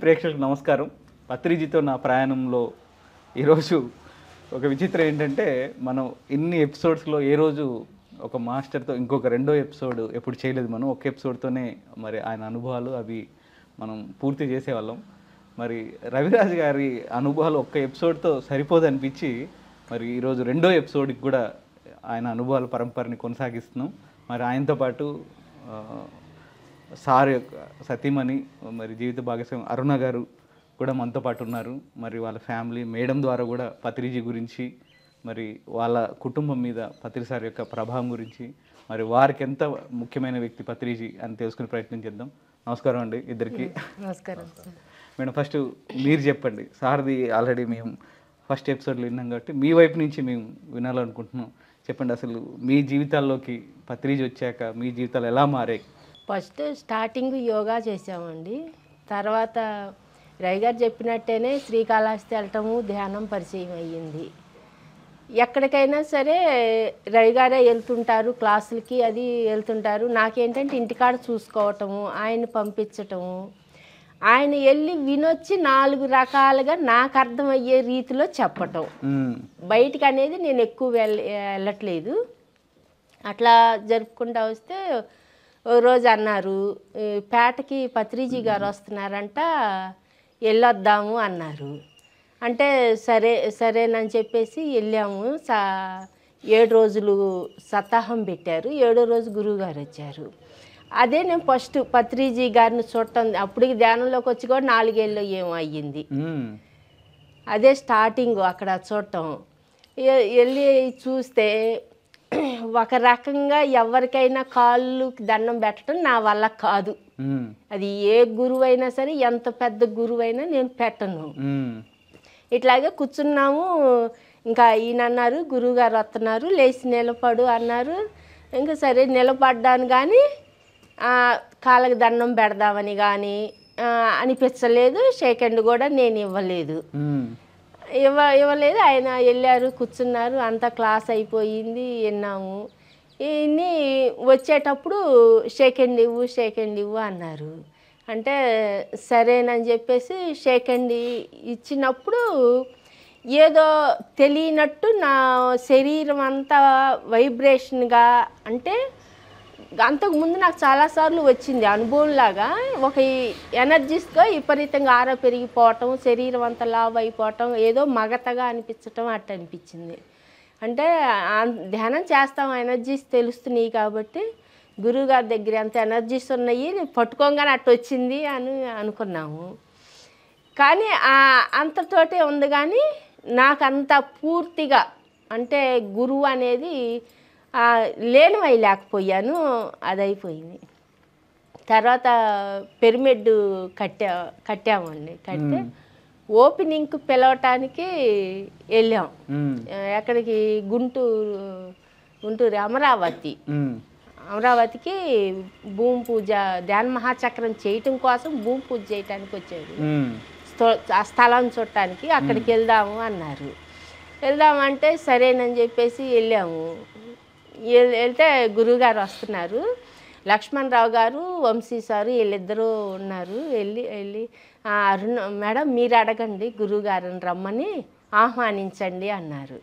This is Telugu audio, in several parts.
ప్రేక్షకులకు నమస్కారం పత్రిజీతో నా ప్రయాణంలో ఈరోజు ఒక విచిత్రం ఏంటంటే మనం ఇన్ని ఎపిసోడ్స్లో ఏ రోజు ఒక మాస్టర్తో ఇంకొక రెండో ఎపిసోడ్ ఎప్పుడు చేయలేదు మనం ఒక ఎపిసోడ్తోనే మరి ఆయన అనుభవాలు అవి మనం పూర్తి చేసేవాళ్ళం మరి రవిరాజ్ గారి అనుభవాలు ఒక్క ఎపిసోడ్తో సరిపోదు అనిపించి మరి ఈరోజు రెండో ఎపిసోడ్కి కూడా ఆయన అనుభవాల పరంపరని కొనసాగిస్తున్నాం మరి ఆయనతో పాటు సార్ యొక్క సతీమణి మరి జీవిత భాగస్వామి అరుణ గారు కూడా మనతో పాటు ఉన్నారు మరి వాళ్ళ ఫ్యామిలీ మేడం ద్వారా కూడా పత్రిజీ గురించి మరి వాళ్ళ కుటుంబం మీద పత్రి సార్ యొక్క ప్రభావం గురించి మరి వారికి ఎంత ముఖ్యమైన వ్యక్తి పత్రిజీ అని తెలుసుకునే ప్రయత్నం చేద్దాం నమస్కారం అండి ఇద్దరికి నమస్కారం మేడం ఫస్ట్ మీరు చెప్పండి సార్ది ఆల్రెడీ మేము ఫస్ట్ ఎపిసోడ్లో విన్నాం కాబట్టి మీ వైపు నుంచి మేము వినాలనుకుంటున్నాం చెప్పండి అసలు మీ జీవితాల్లోకి పత్రిజ్ వచ్చాక మీ జీవితాలు ఎలా మారాయి ఫస్ట్ స్టార్టింగ్ యోగా చేసామండి తర్వాత రవి గారు చెప్పినట్టేనే శ్రీకాళహస్తి వెళ్ళటము ధ్యానం పరిచయం అయ్యింది ఎక్కడికైనా సరే రవిగారే వెళ్తుంటారు క్లాసులకి అది వెళ్తుంటారు నాకేంటంటే ఇంటికాడ చూసుకోవటము ఆయన పంపించటము ఆయన వెళ్ళి వినొచ్చి నాలుగు రకాలుగా నాకు అర్థమయ్యే రీతిలో చెప్పటం బయటికి అనేది నేను ఎక్కువ వెళ్ళట్లేదు అట్లా జరుపుకుంటా వస్తే ఓ రోజు అన్నారు పేటకి పత్రిజీ గారు వస్తున్నారంట వెళ్ళొద్దాము అన్నారు అంటే సరే సరేనని చెప్పేసి వెళ్ళాము సా ఏడు రోజులు సతాహం పెట్టారు ఏడో రోజు గురువుగారు వచ్చారు అదే నేను ఫస్ట్ పత్రిజీ గారిని చూడటం అప్పటికి ధ్యానంలోకి వచ్చి కూడా నాలుగేళ్ళు ఏమో అయ్యింది అదే స్టార్టింగ్ అక్కడ చూడటం వెళ్ళి చూస్తే ఒక రకంగా ఎవరికైనా కాళ్ళు దండం పెట్టడం నా వల్ల కాదు అది ఏ గురువైనా సరే ఎంత పెద్ద గురువైనా నేను పెట్టను ఇట్లాగే కూర్చున్నాము ఇంకా ఈయన అన్నారు గురువుగారు వస్తున్నారు లేచి నిలబడు అన్నారు ఇంకా సరే నిలబడ్డాను కానీ కాళ్ళకి దండం పెడదామని కానీ అనిపించలేదు సెకండ్ కూడా నేను ఇవ్వలేదు ఇవ్వ ఇవ్వలేదు ఆయన వెళ్ళారు కూర్చున్నారు అంతా క్లాస్ అయిపోయింది విన్నాము ఇన్ని వచ్చేటప్పుడు సెకండ్ ఇవ్వు సెకండ్ ఇవ్వు అన్నారు అంటే సరేనని చెప్పేసి షేక్ అండి ఇచ్చినప్పుడు ఏదో తెలియనట్టు నా శరీరం అంతా వైబ్రేషన్గా అంటే అంతకుముందు నాకు చాలాసార్లు వచ్చింది అనుభవంలాగా ఒక ఎనర్జీస్గా విపరీతంగా ఆర పెరిగిపోవటం శరీరం అంతా లావ్ అయిపోవటం ఏదో మగతగా అనిపించటం అట్ట అనిపించింది అంటే ధ్యానం చేస్తాం ఎనర్జీస్ తెలుస్తున్నాయి కాబట్టి గురువుగారి దగ్గర అంత ఎనర్జీస్ ఉన్నాయి పట్టుకోగానే అట్టు వచ్చింది అని అనుకున్నాము కానీ అంతతోటే ఉంది కానీ నాకంత పూర్తిగా అంటే గురువు అనేది లేనివై లేకపోయాను అదైపోయింది తర్వాత పిరమిడ్ కట్టా కట్టామండి కడితే ఓపెనింగ్ పిలవటానికి వెళ్ళాం ఎక్కడికి గుంటూరు గుంటూరు అమరావతి అమరావతికి భూమి పూజ ధ్యాన మహాచక్రం చేయటం కోసం భూమి పూజ చేయటానికి వచ్చాడు ఆ స్థలం చూడటానికి అక్కడికి వెళ్దాము అన్నారు వెళ్దామంటే సరేనని చెప్పేసి వెళ్ళాము వెళ్తే గురువుగారు వస్తున్నారు లక్ష్మణరావు గారు వంశీ సారు వీళ్ళిద్దరూ ఉన్నారు వెళ్ళి వెళ్ళి అరుణ మేడం మీరు అడగండి గురువుగారిని రమ్మని ఆహ్వానించండి అన్నారు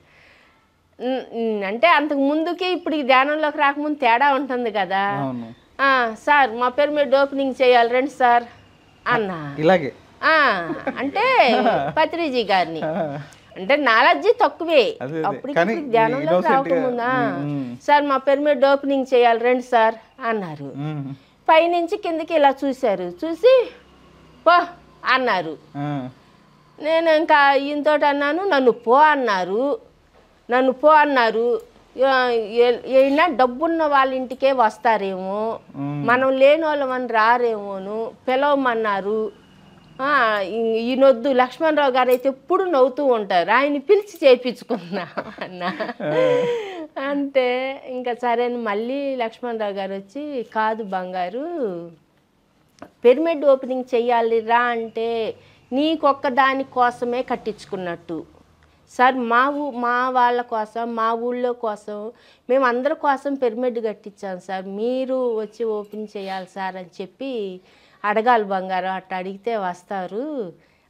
అంటే అంతకు ముందుకి ఇప్పుడు ధ్యానంలోకి రాకముందు తేడా ఉంటుంది కదా సార్ మా పేరు మీద ఓపెనింగ్ చేయాలి రండి సార్ అన్నా ఇలాగే అంటే పత్రిజీ గారిని అంటే నాలెడ్జి తక్కువే అప్పుడు ధ్యానంలో రాకముందా సార్ మా పేరు మీద ఓపెనింగ్ చేయాలి రండి సార్ అన్నారు పైనుంచి కిందకి ఇలా చూశారు చూసి పో అన్నారు నేను ఇంకా ఈయనతో అన్నాను నన్ను పో అన్నారు నన్ను పో అన్నారు ఏనా డబ్బున్న వాళ్ళ ఇంటికే వస్తారేమో మనం లేని వాళ్ళమని రారేమోను పిలవమన్నారు ఈయనొద్దు లక్ష్మణరావు గారు అయితే ఎప్పుడు నవ్వుతూ ఉంటారు ఆయన పిలిచి చేయించుకున్నా అన్న అంటే ఇంకా సరే అని మళ్ళీ లక్ష్మణరావు గారు వచ్చి కాదు బంగారు పిరమిడ్ ఓపెనింగ్ చెయ్యాలి రా అంటే నీకొక్క దాని కోసమే కట్టించుకున్నట్టు సార్ మా ఊ మా వాళ్ళ కోసం మా ఊళ్ళో కోసం మేము అందరి కోసం పిరమిడ్ కట్టించాం సార్ మీరు వచ్చి ఓపెన్ చేయాలి సార్ అని చెప్పి అడగాలి బంగారం అట్లా అడిగితే వస్తారు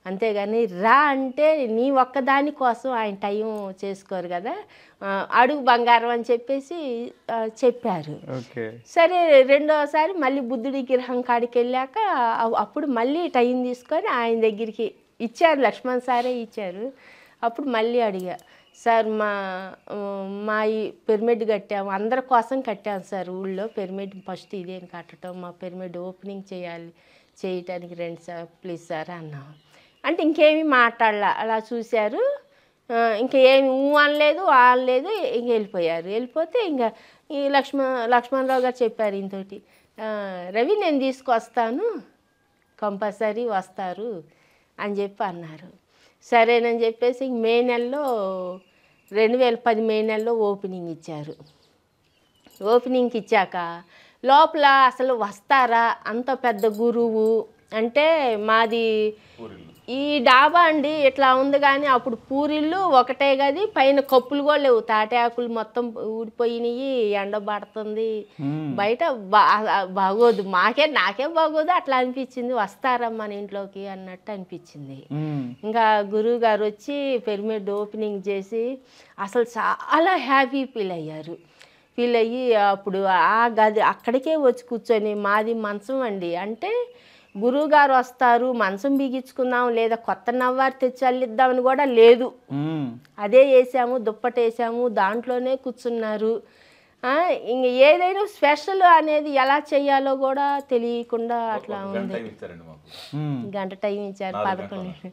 అంతేగాని రా అంటే నీ ఒక్కదాని కోసం ఆయన టైం చేసుకోరు కదా అడుగు బంగారం అని చెప్పేసి చెప్పారు సరే రెండోసారి మళ్ళీ బుద్ధుడి గ్రహం కాడికి వెళ్ళాక అప్పుడు మళ్ళీ టైం తీసుకొని ఆయన దగ్గరికి ఇచ్చారు లక్ష్మణ్ సారే ఇచ్చారు అప్పుడు మళ్ళీ అడిగా సార్ మా మా ఈ పిరమిడ్ కట్టాము అందరి కోసం కట్టాము సార్ ఊళ్ళో పిరమిడ్ ఫస్ట్ ఇదే కట్టడం మా పిరమిడ్ ఓపెనింగ్ చేయాలి చేయటానికి రెండు సార్ ప్లీజ్ సార్ అన్నాం అంటే ఇంకేమీ మాట్లాడలా అలా చూశారు ఇంకా ఏమి ఊ అనలేదు అనలేదు ఇంక వెళ్ళిపోయారు వెళ్ళిపోతే ఇంకా ఈ లక్ష్మణ లక్ష్మణరావు గారు చెప్పారు ఇంతటి రవి నేను తీసుకొస్తాను కంపల్సరీ వస్తారు అని చెప్పి అన్నారు సరేనని చెప్పేసి మే నెలలో రెండు వేల పది మే నెలలో ఓపెనింగ్ ఇచ్చారు ఓపెనింగ్కి ఇచ్చాక లోపల అసలు వస్తారా అంత పెద్ద గురువు అంటే మాది ఈ డాబా అండి ఇట్లా ఉంది కానీ అప్పుడు పూరిళ్ళు ఒకటే గది పైన కప్పులు కూడా లేవు తాటాకులు మొత్తం ఊడిపోయినాయి ఎండ పడుతుంది బయట బాగోదు మాకే నాకే బాగోదు అట్లా అనిపించింది వస్తారా మన ఇంట్లోకి అన్నట్టు అనిపించింది ఇంకా గురువు గారు వచ్చి పిరమిడ్ ఓపెనింగ్ చేసి అసలు చాలా హ్యాపీ ఫీల్ అయ్యారు ఫీల్ అయ్యి అప్పుడు ఆ గది అక్కడికే వచ్చి కూర్చొని మాది మంచం అండి అంటే గురువుగారు వస్తారు మనసం బిగించుకుందాం లేదా కొత్త నవ్వారు తెచ్చి అల్లిద్దామని కూడా లేదు అదే వేసాము దుప్పట వేసాము దాంట్లోనే కూర్చున్నారు ఇంక ఏదైనా స్పెషల్ అనేది ఎలా చేయాలో కూడా తెలియకుండా అట్లా ఉంది గంట టైం ఇచ్చారు పదకొండు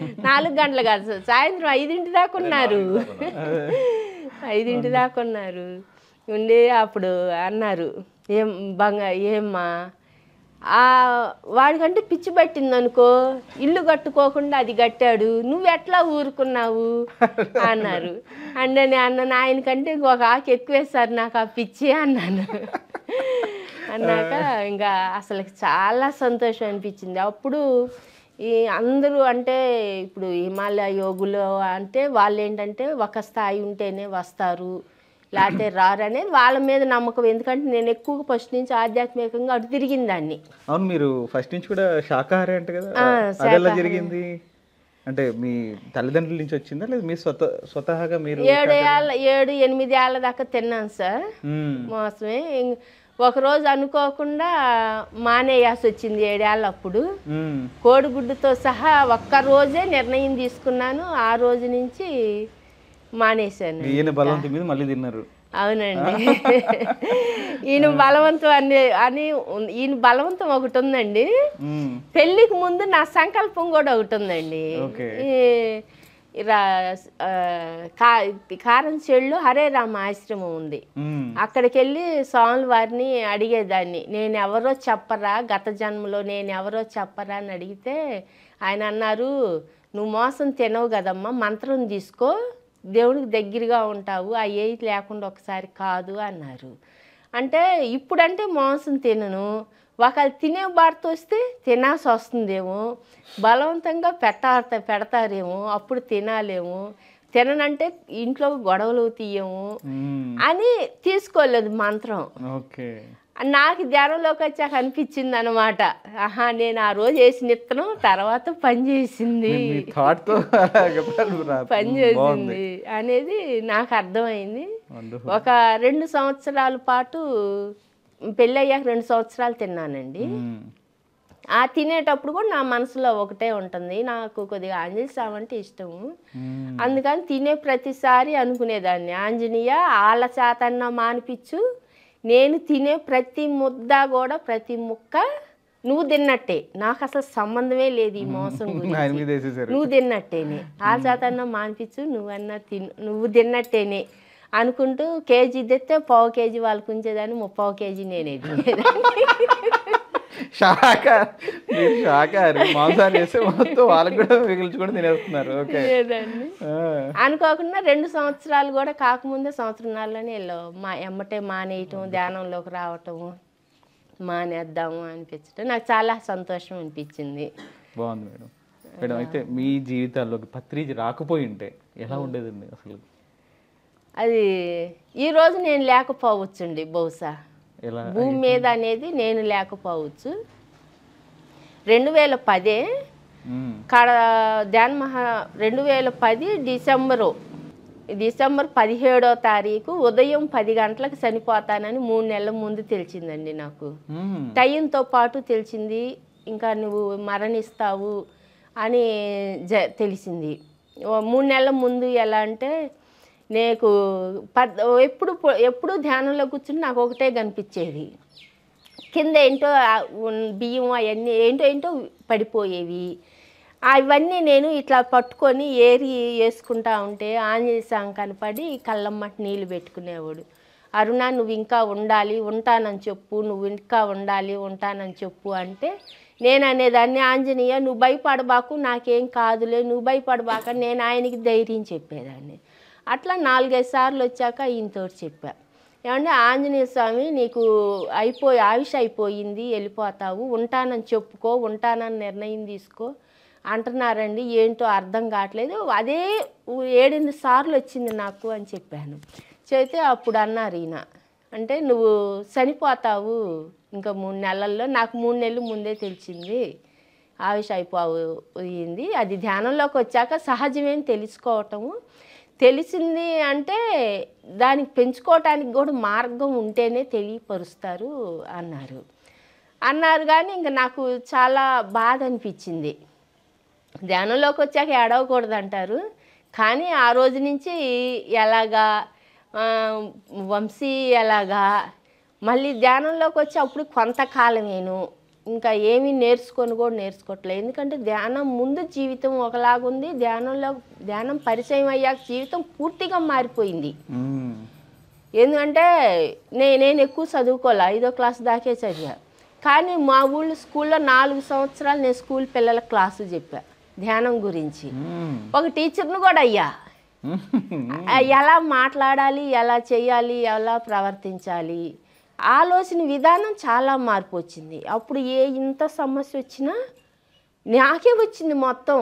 నాలుగు గంటలు కాదు సాయంత్రం ఐదింటి దాకా ఉన్నారు ఐదింటి దాకా ఉన్నారు ఉండి అప్పుడు అన్నారు ఏం బంగా ఏమ్మా వాడికంటే పిచ్చి పట్టింది అనుకో ఇల్లు కట్టుకోకుండా అది కట్టాడు నువ్వు ఎట్లా ఊరుకున్నావు అన్నారు అంటే అన్న అన్నాను ఆయనకంటే ఒక ఆకు ఎక్కువేస్తారు నాకు ఆ పిచ్చి అన్నాను అన్నాక ఇంకా అసలు చాలా సంతోషం అనిపించింది అప్పుడు ఈ అందరూ అంటే ఇప్పుడు హిమాలయ యోగులు అంటే వాళ్ళు ఏంటంటే ఒక స్థాయి ఉంటేనే వస్తారు లేకపోతే రారు అనేది వాళ్ళ మీద నమ్మకం ఎందుకంటే నేను ఎక్కువగా ఫస్ట్ నుంచి ఆధ్యాత్మికంగా అటు తిరిగింది దాన్ని అవును మీరు ఫస్ట్ నుంచి కూడా శాకాహారి అంట కదా జరిగింది అంటే మీ తల్లిదండ్రుల నుంచి వచ్చిందా లేదు మీ స్వత స్వతహాగా మీరు ఏడు ఏళ్ళ ఏడు ఎనిమిది ఏళ్ళ దాకా తిన్నాను సార్ మోసమే ఒకరోజు అనుకోకుండా మానేయాల్సి వచ్చింది ఏడేళ్ళ అప్పుడు కోడిగుడ్డుతో సహా ఒక్క రోజే నిర్ణయం తీసుకున్నాను ఆ రోజు నుంచి మానేశాను ఈయన బలవంతం మీద మళ్ళీ తిన్నారు అవునండి ఈయన బలవంతం అని అని ఈయన బలవంతం ఒకటి ఉందండి పెళ్ళికి ముందు నా సంకల్పం కూడా ఒకటి ఉందండి కారం చెళ్ళు హరే రామ ఆశ్రమం ఉంది అక్కడికి వెళ్ళి స్వాముల వారిని అడిగేదాన్ని నేను ఎవరో చెప్పరా గత జన్మలో నేను ఎవరో చెప్పరా అని అడిగితే ఆయన అన్నారు నువ్వు మోసం తినవు కదమ్మా మంత్రం తీసుకో దేవునికి దగ్గరగా ఉంటావు ఆ ఏ లేకుండా ఒకసారి కాదు అన్నారు అంటే ఇప్పుడంటే మాంసం తినను ఒకళ్ళు తినే భారత వస్తే తినాల్సి వస్తుందేమో బలవంతంగా పెట్ట పెడతారేమో అప్పుడు తినాలేమో తిననంటే ఇంట్లో గొడవలు తీయము అని తీసుకోలేదు మంత్రం నాకు ధ్యానంలోకి వచ్చాక అనిపించింది అనమాట ఆహా నేను ఆ రోజు వేసిన ఇత్తనం తర్వాత పని చేసింది పని చేసింది అనేది నాకు అర్థమైంది ఒక రెండు సంవత్సరాల పాటు పెళ్ళయ్యాక రెండు సంవత్సరాలు తిన్నానండి ఆ తినేటప్పుడు కూడా నా మనసులో ఒకటే ఉంటుంది నాకు కొద్దిగా ఆంజనేయ స్వామి అంటే ఇష్టము అందుకని తినే ప్రతిసారి అనుకునేదాన్ని ఆంజనేయ వాళ్ళ అన్న మానిపించు నేను తినే ప్రతి ముద్ద కూడా ప్రతి ముక్క నువ్వు తిన్నట్టే నాకు అసలు సంబంధమే లేదు ఈ మోసం నువ్వు తిన్నట్టేనే ఆ చేతన్నా మానిపించు నువ్వన్నా తిన్ నువ్వు తిన్నట్టేనే అనుకుంటూ కేజీ తెస్తే పావు కేజీ వాళ్ళకు ఉంచేదాన్ని ముప్పావు కేజీ నేనేది శాఖ మీరు మాంసాన్ని వేస్తే మొత్తం వాళ్ళకి కూడా తినేస్తున్నారు ఓకే అనుకోకుండా రెండు సంవత్సరాలు కూడా కాకముందే సంవత్సరాల్లోనే వెళ్ళవు మా ఎమ్మటే మానేయటం ధ్యానంలోకి రావటం మానేద్దాము అనిపించడం నాకు చాలా సంతోషం అనిపించింది బాగుంది మేడం మేడం అయితే మీ జీవితాల్లోకి పత్రిజ రాకపోయి ఉంటే ఎలా ఉండేదండి అసలు అది రోజు నేను లేకపోవచ్చుండి బహుశా భూమి మీద అనేది నేను లేకపోవచ్చు రెండు వేల పదే కాడ ధ్యాన్ మహా రెండు వేల పది డిసెంబరు డిసెంబర్ పదిహేడో తారీఖు ఉదయం పది గంటలకు చనిపోతానని మూడు నెలల ముందు తెలిసిందండి నాకు టైంతో పాటు తెలిసింది ఇంకా నువ్వు మరణిస్తావు అని జ తెలిసింది మూడు నెలల ముందు ఎలా అంటే నీకు ఎప్పుడు ఎప్పుడు ధ్యానంలో కూర్చుని నాకు ఒకటే కనిపించేది కింద ఏంటో బియ్యం అవన్నీ ఏంటో ఏంటో పడిపోయేవి అవన్నీ నేను ఇట్లా పట్టుకొని ఏరి వేసుకుంటా ఉంటే ఆంజనేయ స్వామి కనపడి కళ్ళమ్మటి నీళ్ళు పెట్టుకునేవాడు అరుణ నువ్వు ఇంకా ఉండాలి ఉంటానని చెప్పు నువ్వు ఇంకా ఉండాలి ఉంటానని చెప్పు అంటే నేను అనేదాన్ని ఆంజనేయ నువ్వు భయపడబాకు నాకేం కాదులే నువ్వు భయపడబాక నేను ఆయనకి ధైర్యం చెప్పేదాన్ని అట్లా నాలుగైదు సార్లు వచ్చాక ఈయనతో చెప్పా ఏమంటే ఆంజనేయ స్వామి నీకు అయిపోయి ఆవిష అయిపోయింది వెళ్ళిపోతావు ఉంటానని చెప్పుకో ఉంటానని నిర్ణయం తీసుకో అంటున్నారండి ఏంటో అర్థం కావట్లేదు అదే ఏడెనిమిది సార్లు వచ్చింది నాకు అని చెప్పాను చేతే అప్పుడు అన్నారు ఈయన అంటే నువ్వు చనిపోతావు ఇంకా మూడు నెలల్లో నాకు మూడు నెలలు ముందే తెలిసింది ఆవిష అయిపోయింది అది ధ్యానంలోకి వచ్చాక సహజమేం తెలుసుకోవటము తెలిసింది అంటే దానికి పెంచుకోవటానికి కూడా మార్గం ఉంటేనే తెలియపరుస్తారు అన్నారు అన్నారు కానీ ఇంకా నాకు చాలా బాధ అనిపించింది ధ్యానంలోకి వచ్చాక ఏడవకూడదు అంటారు కానీ ఆ రోజు నుంచి ఎలాగా వంశీ ఎలాగా మళ్ళీ ధ్యానంలోకి వచ్చి అప్పుడు కొంతకాలమేను ఇంకా ఏమీ నేర్చుకొని కూడా నేర్చుకోవట్లేదు ఎందుకంటే ధ్యానం ముందు జీవితం ఒకలాగుంది ధ్యానంలో ధ్యానం పరిచయం అయ్యాక జీవితం పూర్తిగా మారిపోయింది ఎందుకంటే నే నేను ఎక్కువ చదువుకోలే ఐదో క్లాస్ దాకే చదివా కానీ మా ఊళ్ళో స్కూల్లో నాలుగు సంవత్సరాలు నేను స్కూల్ పిల్లల క్లాసు చెప్పా ధ్యానం గురించి ఒక టీచర్ను కూడా అయ్యా ఎలా మాట్లాడాలి ఎలా చేయాలి ఎలా ప్రవర్తించాలి ఆలోచన విధానం చాలా మార్పు వచ్చింది అప్పుడు ఏ ఇంత సమస్య వచ్చినా నాకే వచ్చింది మొత్తం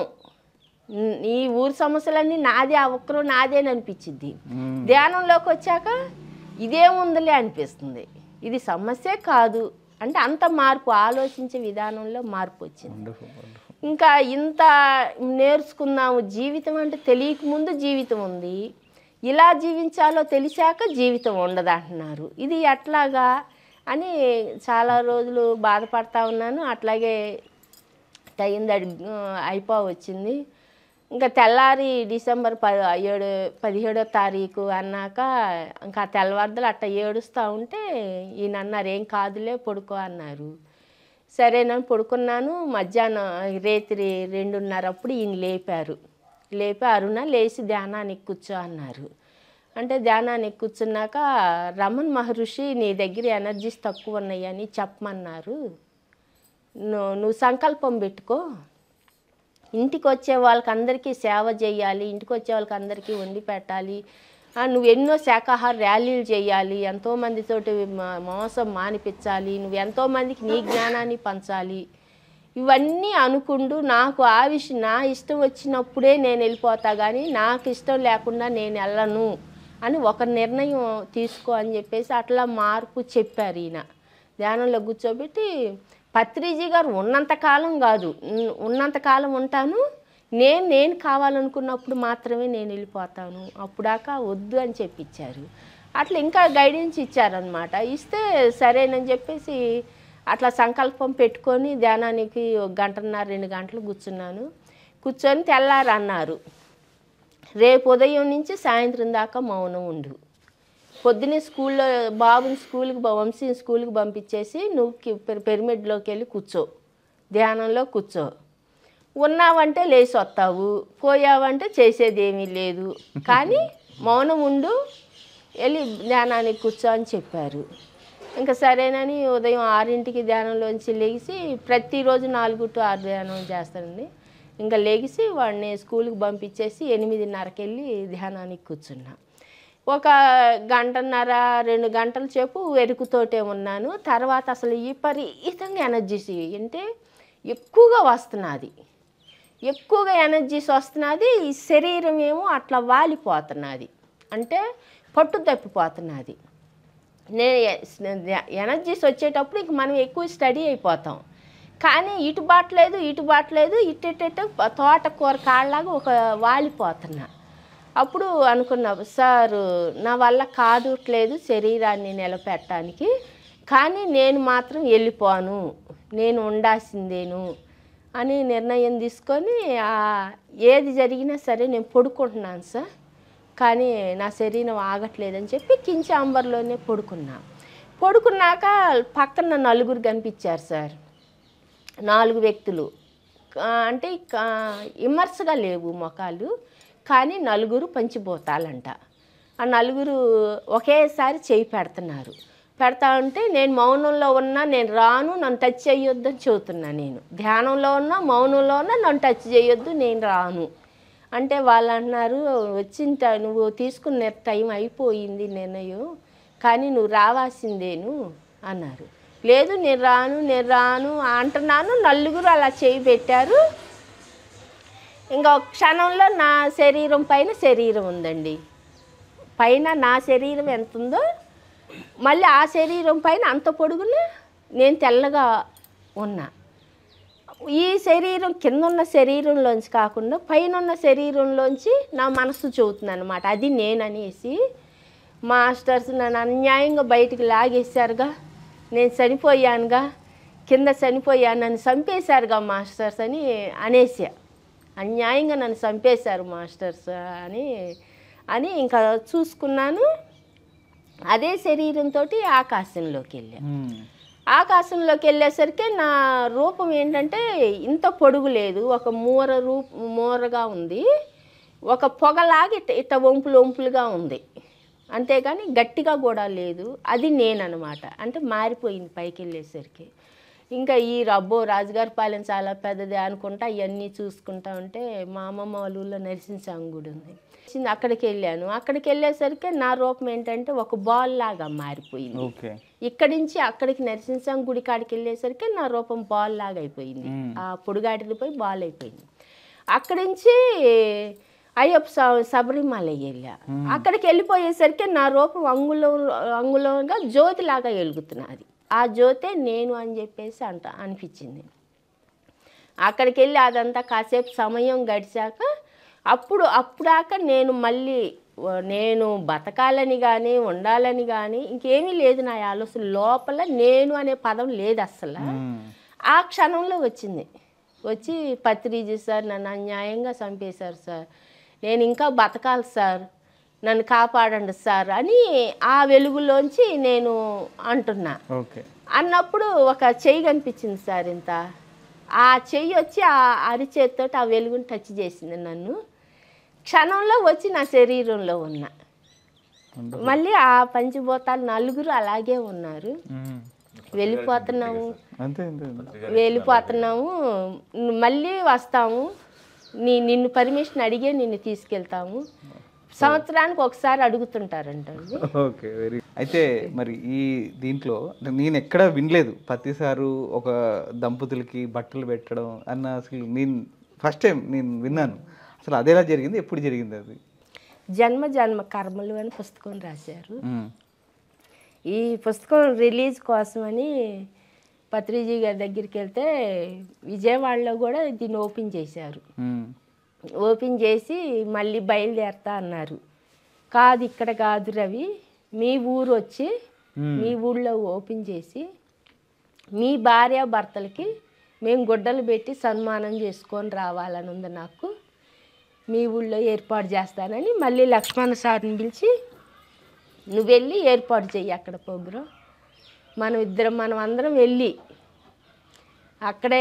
ఈ ఊరి సమస్యలన్నీ నాదే ఆ ఒక్కరు నాదే అని అనిపించింది ధ్యానంలోకి వచ్చాక ఇదేముందులే అనిపిస్తుంది ఇది సమస్యే కాదు అంటే అంత మార్పు ఆలోచించే విధానంలో మార్పు వచ్చింది ఇంకా ఇంత నేర్చుకున్నాము జీవితం అంటే తెలియకముందు జీవితం ఉంది ఇలా జీవించాలో తెలిసాక జీవితం ఉండదంటున్నారు ఇది అట్లాగా అని చాలా రోజులు బాధపడతా ఉన్నాను అట్లాగే టైం అయిపో వచ్చింది ఇంకా తెల్లారి డిసెంబర్ ప ఏడు పదిహేడో తారీఖు అన్నాక ఇంకా తెల్లవారుదలు అట్ట ఏడుస్తూ ఉంటే ఈయన అన్నారు ఏం కాదులే పడుకో అన్నారు సరేనని పడుకున్నాను మధ్యాహ్నం రాత్రి రెండున్నర అప్పుడు ఈయన లేపారు లేపి అరుణ లేచి ధ్యానానికి కూర్చో అన్నారు అంటే ధ్యానానికి కూర్చున్నాక రమణ్ మహర్షి నీ దగ్గర ఎనర్జీస్ తక్కువ ఉన్నాయని చెప్పమన్నారు నువ్వు సంకల్పం పెట్టుకో ఇంటికి వచ్చే వాళ్ళకందరికీ సేవ చేయాలి ఇంటికి వచ్చే వాళ్ళకందరికీ వండి పెట్టాలి నువ్వు ఎన్నో శాకాహార ర్యాలీలు చేయాలి ఎంతోమందితో మోసం మానిపించాలి నువ్వు ఎంతోమందికి నీ జ్ఞానాన్ని పంచాలి ఇవన్నీ అనుకుంటూ నాకు ఆ విషయం నా ఇష్టం వచ్చినప్పుడే నేను వెళ్ళిపోతా కానీ నాకు ఇష్టం లేకుండా నేను వెళ్ళను అని ఒక నిర్ణయం తీసుకో అని చెప్పేసి అట్లా మార్పు చెప్పారు ఈయన ధ్యానంలో కూర్చోబెట్టి పత్రిజీ గారు ఉన్నంతకాలం కాదు ఉన్నంతకాలం ఉంటాను నేను నేను కావాలనుకున్నప్పుడు మాత్రమే నేను వెళ్ళిపోతాను అప్పుడాకా వద్దు అని చెప్పిచ్చారు అట్లా ఇంకా గైడెన్స్ ఇచ్చారనమాట ఇస్తే సరేనని చెప్పేసి అట్లా సంకల్పం పెట్టుకొని ధ్యానానికి ఒక గంటన్నర రెండు గంటలు కూర్చున్నాను కూర్చొని తెల్లారు అన్నారు రేపు ఉదయం నుంచి సాయంత్రం దాకా మౌనం ఉండు పొద్దునే స్కూల్లో బాబుని స్కూల్కి వంశీని స్కూల్కి పంపించేసి నువ్వు పిరమిడ్లోకి వెళ్ళి కూర్చో ధ్యానంలో కూర్చో ఉన్నావంటే లేచి వస్తావు పోయావంటే చేసేది ఏమీ లేదు కానీ మౌనం ఉండు వెళ్ళి ధ్యానానికి కూర్చో అని చెప్పారు ఇంకా సరేనని ఉదయం ఆరింటికి ధ్యానంలోంచి లేచి ప్రతిరోజు నాలుగు టు ఆరు ధ్యానం చేస్తానండి ఇంకా లేచి వాడిని స్కూల్కి పంపించేసి ఎనిమిదిన్నరకి వెళ్ళి ధ్యానానికి కూర్చున్నా ఒక గంటన్నర రెండు గంటల చేపు వెరుకుతోటే ఉన్నాను తర్వాత అసలు విపరీతంగా ఎనర్జీస్ అంటే ఎక్కువగా వస్తున్నది ఎక్కువగా ఎనర్జీస్ వస్తున్నది శరీరం ఏమో అట్లా వాలిపోతున్నది అంటే పట్టు తప్పిపోతున్నది నేను ఎనర్జీస్ వచ్చేటప్పుడు ఇంక మనం ఎక్కువ స్టడీ అయిపోతాం కానీ ఇటు బాట్లేదు ఇటు బాట్లేదు ఇటు తోటకూర కాళ్ళలాగా ఒక వాలిపోతున్నా అప్పుడు అనుకున్నా సార్ నా వల్ల కాదుట్లేదు శరీరాన్ని నిలబెట్టడానికి కానీ నేను మాత్రం వెళ్ళిపోను నేను ఉండాల్సిందేను అని నిర్ణయం తీసుకొని ఏది జరిగినా సరే నేను పడుకుంటున్నాను సార్ కానీ నా శరీరం ఆగట్లేదని చెప్పి కించి అంబర్లోనే పడుకున్నా పడుకున్నాక పక్కన నలుగురు కనిపించారు సార్ నాలుగు వ్యక్తులు అంటే ఇమర్స్గా లేవు మొఖాలు కానీ నలుగురు పంచిపోతాలంట ఆ నలుగురు ఒకేసారి చేయి పెడుతున్నారు పెడతా ఉంటే నేను మౌనంలో ఉన్నా నేను రాను నన్ను టచ్ చేయొద్దు అని చెబుతున్నా నేను ధ్యానంలో ఉన్నా మౌనంలో ఉన్నా నన్ను టచ్ చేయొద్దు నేను రాను అంటే వాళ్ళు అంటున్నారు వచ్చిన నువ్వు తీసుకున్న టైం అయిపోయింది నిర్ణయం కానీ నువ్వు రావాల్సిందేను అన్నారు లేదు నేను రాను నేను రాను అంటున్నాను నలుగురు అలా చేయి పెట్టారు ఇంకా క్షణంలో నా శరీరం పైన శరీరం ఉందండి పైన నా శరీరం ఎంత ఉందో మళ్ళీ ఆ శరీరం పైన అంత పొడుగున నేను తెల్లగా ఉన్నా ఈ శరీరం కింద ఉన్న శరీరంలోంచి కాకుండా పైన ఉన్న శరీరంలోంచి నా మనస్సు చెబుతుంది అనమాట అది నేననేసి మాస్టర్స్ నన్ను అన్యాయంగా బయటికి లాగేశారుగా నేను చనిపోయానుగా కింద చనిపోయాను నన్ను చంపేశారుగా మాస్టర్స్ అని అనేసి అన్యాయంగా నన్ను చంపేశారు మాస్టర్స్ అని అని ఇంకా చూసుకున్నాను అదే శరీరంతో ఆకాశంలోకి వెళ్ళాను ఆకాశంలోకి వెళ్ళేసరికి నా రూపం ఏంటంటే ఇంత పొడుగు లేదు ఒక మూర రూప మూరగా ఉంది ఒక పొగలాగి ఇట్ట ఇట్ట వంపులు వంపులుగా ఉంది అంతేగాని గట్టిగా కూడా లేదు అది నేననమాట అంటే మారిపోయింది పైకి వెళ్ళేసరికి ఇంకా ఈ రబ్బో రాజుగారి పాలెం చాలా పెద్దది అనుకుంటా ఇవన్నీ చూసుకుంటా ఉంటే మా అమ్మమ్మ వాళ్ళ ఊళ్ళో నరసింహస్వామి గుడి ఉంది అక్కడికి వెళ్ళాను అక్కడికి వెళ్ళేసరికి నా రూపం ఏంటంటే ఒక బాల్ లాగా మారిపోయింది ఇక్కడి నుంచి అక్కడికి నరసింహస్వామి గుడి కాడికి వెళ్ళేసరికి నా రూపం బాల్ లాగా అయిపోయింది ఆ పోయి బాల్ అయిపోయింది అక్కడి నుంచి అయ్యప్ప శబరిమల వెళ్ళా అక్కడికి వెళ్ళిపోయేసరికి నా రూపం అంగుళం అంగుళంగా లాగా వెలుగుతున్నది ఆ జ్యోతే నేను అని చెప్పేసి అంట అనిపించింది అక్కడికి వెళ్ళి అదంతా కాసేపు సమయం గడిచాక అప్పుడు అప్పుడాక నేను మళ్ళీ నేను బతకాలని కానీ ఉండాలని కానీ ఇంకేమీ లేదు నా ఆలోచన లోపల నేను అనే పదం లేదు అసలు ఆ క్షణంలో వచ్చింది వచ్చి పత్రిజి సార్ నన్ను అన్యాయంగా చంపేశారు సార్ నేను ఇంకా బతకాలి సార్ నన్ను కాపాడండి సార్ అని ఆ వెలుగులోంచి నేను అంటున్నా అన్నప్పుడు ఒక చెయ్యి కనిపించింది సార్ ఇంత ఆ చెయ్యి వచ్చి ఆ అరిచేతితో ఆ వెలుగుని టచ్ చేసింది నన్ను క్షణంలో వచ్చి నా శరీరంలో ఉన్నా మళ్ళీ ఆ పంచిపోతాలు నలుగురు అలాగే ఉన్నారు వెళ్ళిపోతున్నాము వెళ్ళిపోతున్నాము మళ్ళీ వస్తాము నీ నిన్ను పర్మిషన్ అడిగే నిన్ను తీసుకెళ్తాము సంవత్సరానికి ఒకసారి అడుగుతుంటారంట ఓకే వెరీ అయితే మరి ఈ దీంట్లో నేను ఎక్కడ వినలేదు ప్రతిసారి ఒక దంపతులకి బట్టలు పెట్టడం అన్న అసలు నేను ఫస్ట్ టైం నేను విన్నాను అసలు అదేలా జరిగింది ఎప్పుడు జరిగింది అది జన్మ జన్మ కర్మలు అని పుస్తకం రాశారు ఈ పుస్తకం రిలీజ్ కోసమని పత్రిజీ గారి దగ్గరికి వెళ్తే విజయవాడలో కూడా దీన్ని ఓపెన్ చేశారు ఓపెన్ చేసి మళ్ళీ బయలుదేరతా అన్నారు కాదు ఇక్కడ కాదు రవి మీ ఊరు వచ్చి మీ ఊళ్ళో ఓపెన్ చేసి మీ భార్య భర్తలకి మేము గుడ్డలు పెట్టి సన్మానం చేసుకొని రావాలని ఉంది నాకు మీ ఊళ్ళో ఏర్పాటు చేస్తానని మళ్ళీ లక్ష్మణ సార్ని పిలిచి నువ్వు వెళ్ళి ఏర్పాటు చెయ్యి అక్కడ ప్రోగ్రాం మనం ఇద్దరం మనం అందరం వెళ్ళి అక్కడే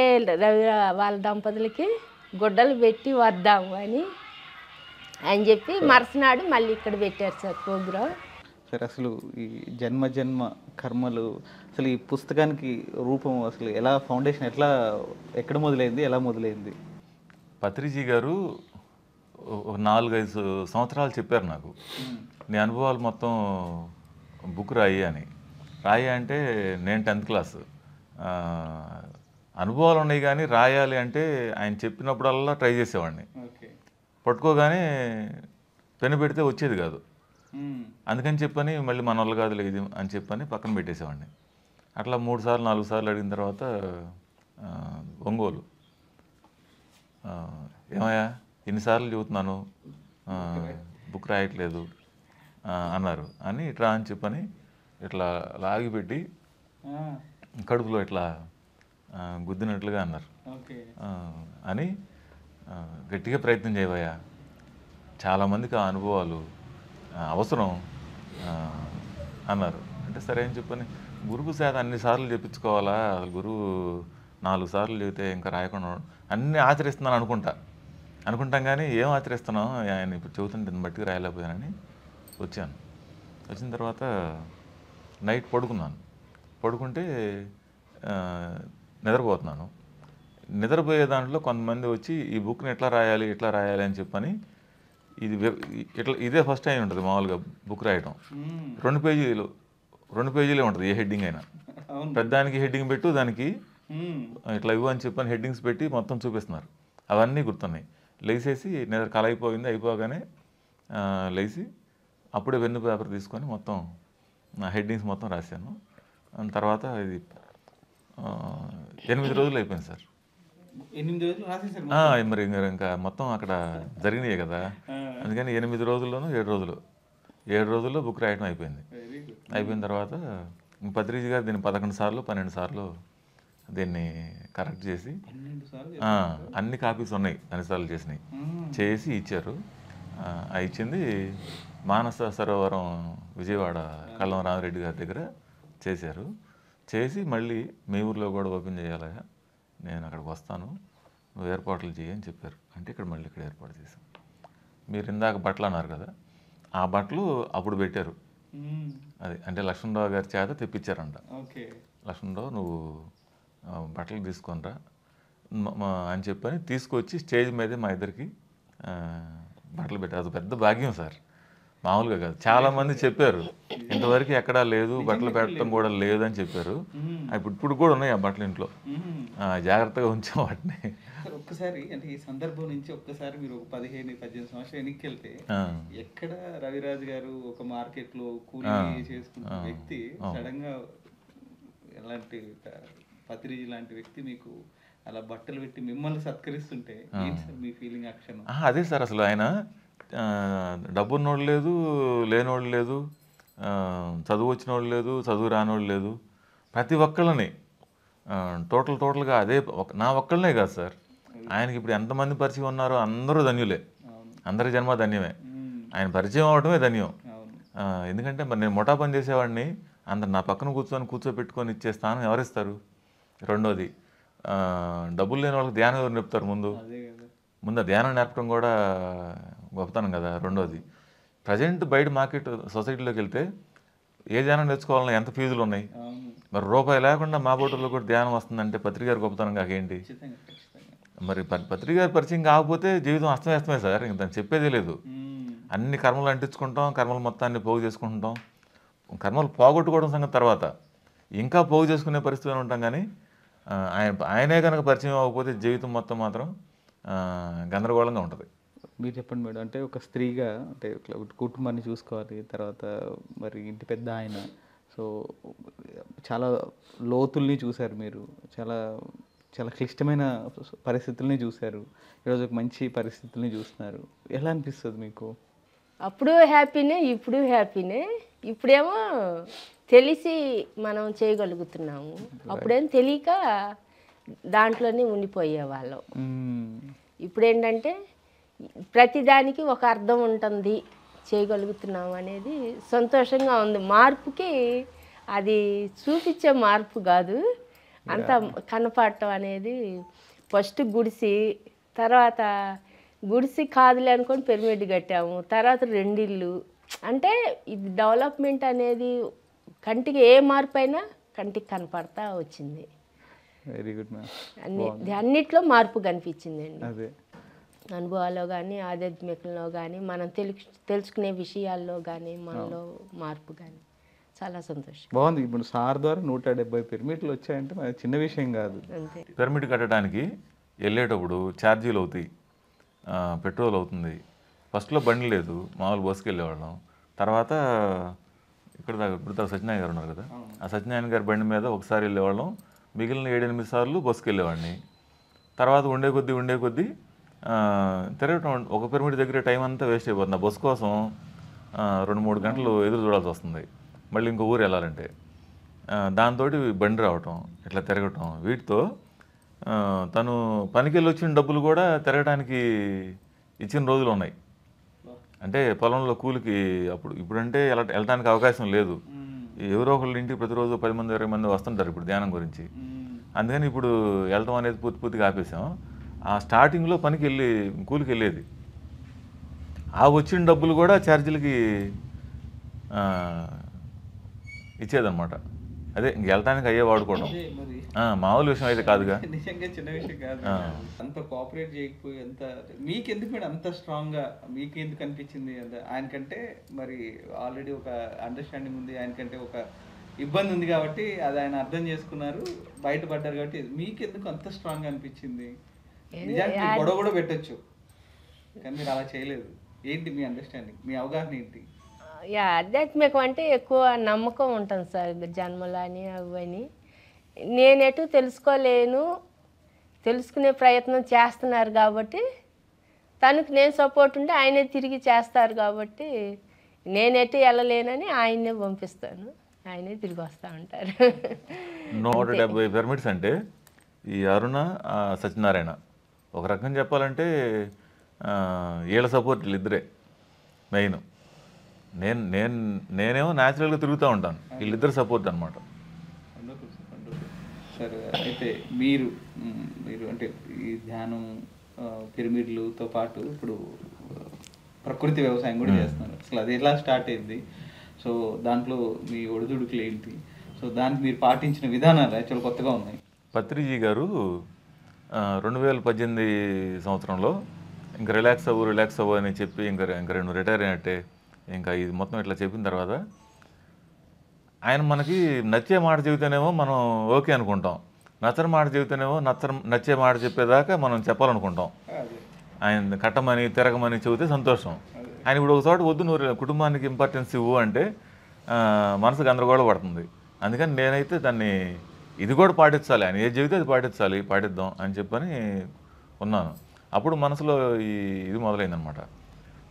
వాళ్ళ దంపతులకి గుడ్డలు పెట్టి వద్దాము అని అని చెప్పి మరుసనాడు మళ్ళీ ఇక్కడ పెట్టారు సార్ ప్రోగ్రామ్ సార్ అసలు ఈ జన్మ జన్మ కర్మలు అసలు ఈ పుస్తకానికి రూపం అసలు ఎలా ఫౌండేషన్ ఎట్లా ఎక్కడ మొదలైంది ఎలా మొదలైంది పత్రిజీ గారు నాలుగైదు సంవత్సరాలు చెప్పారు నాకు నీ అనుభవాలు మొత్తం బుక్ రాయి అని రాయి అంటే నేను టెన్త్ క్లాస్ అనుభవాలు ఉన్నాయి కానీ రాయాలి అంటే ఆయన చెప్పినప్పుడల్లా ట్రై చేసేవాడిని పట్టుకోగానే పెను పెడితే వచ్చేది కాదు అందుకని చెప్పని మళ్ళీ మన వాళ్ళు కాదులే ఇది అని చెప్పని పక్కన పెట్టేసేవాడిని అట్లా మూడు సార్లు నాలుగు సార్లు అడిగిన తర్వాత ఒంగోలు ఏమయ్యా ఎన్నిసార్లు చదువుతున్నాను బుక్ రాయట్లేదు అన్నారు అని ఇట్లా అని చెప్పని ఇట్లా లాగిపెట్టి కడుపులో ఇట్లా గుద్దినట్లుగా అన్నారు అని గట్టిగా ప్రయత్నం చేయబోయా చాలామందికి ఆ అనుభవాలు అవసరం అన్నారు అంటే సరే అని చెప్పని గురువు చేత అన్నిసార్లు చెప్పించుకోవాలా అసలు గురువు నాలుగు సార్లు చెబితే ఇంకా రాయకుండా అన్నీ ఆచరిస్తున్నాను అనుకుంటా అనుకుంటాం కానీ ఏం ఆచరిస్తున్నాం ఆయన ఇప్పుడు చెబుతుంటే బట్టి రాయలేకపోయానని వచ్చాను వచ్చిన తర్వాత నైట్ పడుకున్నాను పడుకుంటే నిద్రపోతున్నాను నిద్రపోయే దాంట్లో కొంతమంది వచ్చి ఈ బుక్ని ఎట్లా రాయాలి ఎట్లా రాయాలి అని చెప్పని ఇది ఇట్లా ఇదే ఫస్ట్ టైం ఉంటుంది మామూలుగా బుక్ రాయటం రెండు పేజీలు రెండు పేజీలే ఉంటుంది ఏ హెడ్డింగ్ అయినా పెద్దానికి హెడ్డింగ్ పెట్టు దానికి ఇట్లా ఇవ్వు అని చెప్పని హెడ్డింగ్స్ పెట్టి మొత్తం చూపిస్తున్నారు అవన్నీ గుర్తున్నాయి లేసేసి నిద్ర కల అయిపోయింది అయిపోగానే లేచి అప్పుడే వెన్ను పేపర్ తీసుకొని మొత్తం నా హెడ్డింగ్స్ మొత్తం రాశాను తర్వాత ఇది ఎనిమిది రోజులు అయిపోయింది సార్ మరి ఇంకా మొత్తం అక్కడ జరిగినాయి కదా అందుకని ఎనిమిది రోజుల్లోనూ ఏడు రోజులు ఏడు రోజుల్లో బుక్ రాయడం అయిపోయింది అయిపోయిన తర్వాత పత్రిజీ గారు దీన్ని పదకొండు సార్లు పన్నెండు సార్లు దీన్ని కరెక్ట్ చేసి అన్ని కాపీస్ ఉన్నాయి సార్లు చేసినాయి చేసి ఇచ్చారు ఇచ్చింది మానస సరోవరం విజయవాడ కళ్ళం రామరెడ్డి గారి దగ్గర చేశారు చేసి మళ్ళీ మీ ఊర్లో కూడా ఓపెన్ చేయాలయా నేను అక్కడికి వస్తాను నువ్వు ఏర్పాట్లు చేయని చెప్పారు అంటే ఇక్కడ మళ్ళీ ఇక్కడ ఏర్పాటు చేశాం మీరు ఇందాక బట్టలు అన్నారు కదా ఆ బట్టలు అప్పుడు పెట్టారు అది అంటే లక్ష్మణరావు గారి చేత తెప్పించారంట లక్ష్మణరావు నువ్వు బట్టలు తీసుకొనిరా అని చెప్పని తీసుకొచ్చి స్టేజ్ మీదే మా ఇద్దరికి బట్టలు పెట్టారు అది పెద్ద భాగ్యం సార్ మామూలుగా కాదు చాలా మంది చెప్పారు ఇంతవరకు ఎక్కడా లేదు బట్టలు పెట్టడం కూడా లేదు అని చెప్పారు ఇప్పుడు ఇప్పుడు కూడా ఉన్నాయి ఆ బట్టలు ఇంట్లో జాగ్రత్తగా ఉంచాం వాటిని ఒక్కసారి అంటే ఈ సందర్భం నుంచి ఒక్కసారి మీరు ఒక పదిహేను పద్దెనిమిది సంవత్సరాలు వెనక్కి వెళ్తే ఎక్కడ రవిరాజ్ గారు ఒక మార్కెట్ లో కూలీ చేసుకున్న వ్యక్తి సడన్ గా ఎలాంటి పత్రిజి లాంటి వ్యక్తి మీకు అలా బట్టలు పెట్టి మిమ్మల్ని సత్కరిస్తుంటే మీ ఫీలింగ్ యాక్షన్ అదే సార్ అసలు ఆయన డబ్బున్నోడు లేదు లేనోడు లేదు చదువు వచ్చినోడు లేదు చదువు రానోడు లేదు ప్రతి ఒక్కళ్ళని టోటల్ టోటల్గా అదే నా ఒక్కళ్ళనే కాదు సార్ ఆయనకి ఇప్పుడు ఎంతమంది పరిచయం ఉన్నారో అందరూ ధన్యులే అందరి జన్మ ధన్యమే ఆయన పరిచయం అవడమే ధన్యం ఎందుకంటే మరి నేను మొటా పని చేసేవాడిని అందరు నా పక్కన కూర్చొని కూర్చోపెట్టుకొని ఇచ్చే స్థానం ఎవరిస్తారు రెండోది డబ్బులు లేని వాళ్ళకి ధ్యానం ఎవరు నేర్పుతారు ముందు ముందు ధ్యానం నేర్పడం కూడా గొప్పతనం కదా రెండోది ప్రజెంట్ బయట మార్కెట్ సొసైటీలోకి వెళ్తే ఏ ధ్యానం నేర్చుకోవాలన్నా ఎంత ఫీజులు ఉన్నాయి మరి రూపాయి లేకుండా మా బోటల్లో కూడా ధ్యానం వస్తుందంటే పత్రికారు గొప్పతనం కాకేంటి మరి పత్రికారు పరిచయం కాకపోతే జీవితం అస్తమేస్తమే సార్ ఇంక దాన్ని చెప్పేదే లేదు అన్ని కర్మలు అంటించుకుంటాం కర్మలు మొత్తాన్ని పోగు చేసుకుంటాం కర్మలు పోగొట్టుకోవడం సంగతి తర్వాత ఇంకా పోగు చేసుకునే పరిస్థితిలో ఉంటాం కానీ ఆయన ఆయనే కనుక పరిచయం అవ్వకపోతే జీవితం మొత్తం మాత్రం గందరగోళంగా ఉంటుంది మీరు చెప్పండి మేడం అంటే ఒక స్త్రీగా అంటే కుటుంబాన్ని చూసుకోవాలి తర్వాత మరి ఇంటి పెద్ద ఆయన సో చాలా లోతుల్ని చూశారు మీరు చాలా చాలా క్లిష్టమైన పరిస్థితుల్ని చూశారు ఈరోజు ఒక మంచి పరిస్థితుల్ని చూస్తున్నారు ఎలా అనిపిస్తుంది మీకు అప్పుడు హ్యాపీనే ఇప్పుడు హ్యాపీనే ఇప్పుడేమో తెలిసి మనం చేయగలుగుతున్నాము అప్పుడేం తెలియక దాంట్లోనే ఉండిపోయే వాళ్ళం ఇప్పుడేంటంటే ప్రతిదానికి ఒక అర్థం ఉంటుంది చేయగలుగుతున్నాం అనేది సంతోషంగా ఉంది మార్పుకి అది చూపించే మార్పు కాదు అంత కనపడటం అనేది ఫస్ట్ గుడిసి తర్వాత గుడిసి కాదులే అనుకొని పిరమిడ్ కట్టాము తర్వాత రెండిళ్ళు అంటే ఇది డెవలప్మెంట్ అనేది కంటికి ఏ మార్పు అయినా కంటికి కనపడతా వచ్చింది వెరీ గుడ్ అన్ని అన్నిట్లో మార్పు కనిపించిందండి అదే అనుభవాల్లో కానీ ఆధ్యాత్మికంలో కానీ మనం తెలుసు తెలుసుకునే విషయాల్లో కానీ మనలో మార్పు కానీ చాలా సంతోషం బాగుంది ఇప్పుడు సార్ ద్వారా నూట డెబ్బై పిరమిడ్లు వచ్చాయంటే మన చిన్న విషయం కాదు పిరమిడ్ కట్టడానికి వెళ్ళేటప్పుడు ఛార్జీలు అవుతాయి పెట్రోల్ అవుతుంది ఫస్ట్లో బండి లేదు మామూలు బస్సుకి వెళ్ళేవాళ్ళం తర్వాత ఇక్కడ ఇప్పుడు సత్యనారాయణ గారు ఉన్నారు కదా ఆ సత్యనారాయణ గారి బండి మీద ఒకసారి వెళ్ళేవాళ్ళం మిగిలిన ఏడెనిమిది సార్లు బస్సుకి వెళ్ళేవాడిని తర్వాత ఉండే కొద్దీ ఉండే కొద్దీ తిరగటం ఒక పిరమిడ్ దగ్గర టైం అంతా వేస్ట్ అయిపోతుంది బస్సు కోసం రెండు మూడు గంటలు ఎదురు చూడాల్సి వస్తుంది మళ్ళీ ఇంకో ఊరు వెళ్ళాలంటే దాంతో బండి రావటం ఇట్లా తిరగటం వీటితో తను పనికెళ్ళి వచ్చిన డబ్బులు కూడా తిరగడానికి ఇచ్చిన రోజులు ఉన్నాయి అంటే పొలంలో కూలికి అప్పుడు ఇప్పుడంటే వెళ్ళటానికి అవకాశం లేదు ఎవరో ఒకళ్ళ ఇంటికి ప్రతిరోజు పది మంది ఇరవై మంది వస్తుంటారు ఇప్పుడు ధ్యానం గురించి అందుకని ఇప్పుడు వెళ్ళటం అనేది పూర్తి పూర్తిగా ఆపేసాం ఆ స్టార్టింగ్లో పనికి వెళ్ళి కూలికి వెళ్ళేది ఆ వచ్చిన డబ్బులు కూడా ఛార్జీలకి ఇచ్చేదన్నమాట అదే వెళ్తానికి అయ్యే వాడుకోవడం మామూలు విషయం అయితే కాదుగా నిజంగా చిన్న విషయం కాదు అంత కోఆపరేట్ చేయకపోయి అంత మీకు ఎందుకు అంత స్ట్రాంగ్ గా మీకు ఎందుకు అనిపించింది ఆయన కంటే మరి ఆల్రెడీ ఒక అండర్స్టాండింగ్ ఉంది ఆయన కంటే ఒక ఇబ్బంది ఉంది కాబట్టి అది ఆయన అర్థం చేసుకున్నారు బయటపడ్డారు కాబట్టి మీకు ఎందుకు అంత స్ట్రాంగ్ అనిపించింది నిజానికి గొడవ కూడా పెట్టచ్చు కానీ మీరు అలా చేయలేదు ఏంటి మీ అండర్స్టాండింగ్ మీ అవగాహన ఏంటి యా ఆధ్యాత్మికం అంటే ఎక్కువ నమ్మకం ఉంటుంది సార్ జన్మలు అని అవని నేను ఎటు తెలుసుకోలేను తెలుసుకునే ప్రయత్నం చేస్తున్నారు కాబట్టి తనకు నేను సపోర్ట్ ఉంటే ఆయనే తిరిగి చేస్తారు కాబట్టి నేను ఎటు వెళ్ళలేనని ఆయన్నే పంపిస్తాను ఆయనే తిరిగి వస్తూ ఉంటారు నూట డెబ్బై పిరమిడ్స్ అంటే ఈ అరుణ సత్యనారాయణ ఒక రకం చెప్పాలంటే వీళ్ళ సపోర్ట్ వీళ్ళిద్దరే మెయిన్ నేను నేను నేనేమో న్యాచురల్గా తిరుగుతూ ఉంటాను వీళ్ళిద్దరు సపోర్ట్ అనమాట సరే అయితే మీరు మీరు అంటే ఈ ధ్యానం పిరమిడ్లతో పాటు ఇప్పుడు ప్రకృతి వ్యవసాయం కూడా చేస్తున్నారు అసలు అది ఎలా స్టార్ట్ అయింది సో దాంట్లో మీ ఒడిదుడుకులు ఏంటి సో దానికి మీరు పాటించిన విధానాలు యాక్చువల్ కొత్తగా ఉన్నాయి పత్రిజీ గారు రెండు వేల పద్దెనిమిది సంవత్సరంలో ఇంకా రిలాక్స్ అవ్వు రిలాక్స్ అవ్వు అని చెప్పి ఇంకా ఇంకా రెండు రిటైర్ అయినట్టే ఇంకా ఇది మొత్తం ఇట్లా చెప్పిన తర్వాత ఆయన మనకి నచ్చే మాట చెబితేనేమో మనం ఓకే అనుకుంటాం నచ్చని మాట చెబితేనేమో నచ్చ నచ్చే మాట చెప్పేదాకా మనం చెప్పాలనుకుంటాం ఆయన కట్టమని తిరగమని చెబితే సంతోషం ఆయన ఇప్పుడు ఒక చోట వద్దు నువ్వు కుటుంబానికి ఇంపార్టెన్స్ ఇవ్వు అంటే మనసు గందరగోళ పడుతుంది అందుకని నేనైతే దాన్ని ఇది కూడా పాటించాలి ఆయన ఏ చెబితే అది పాటించాలి పాటిద్దాం అని చెప్పని ఉన్నాను అప్పుడు మనసులో ఈ ఇది మొదలైందనమాట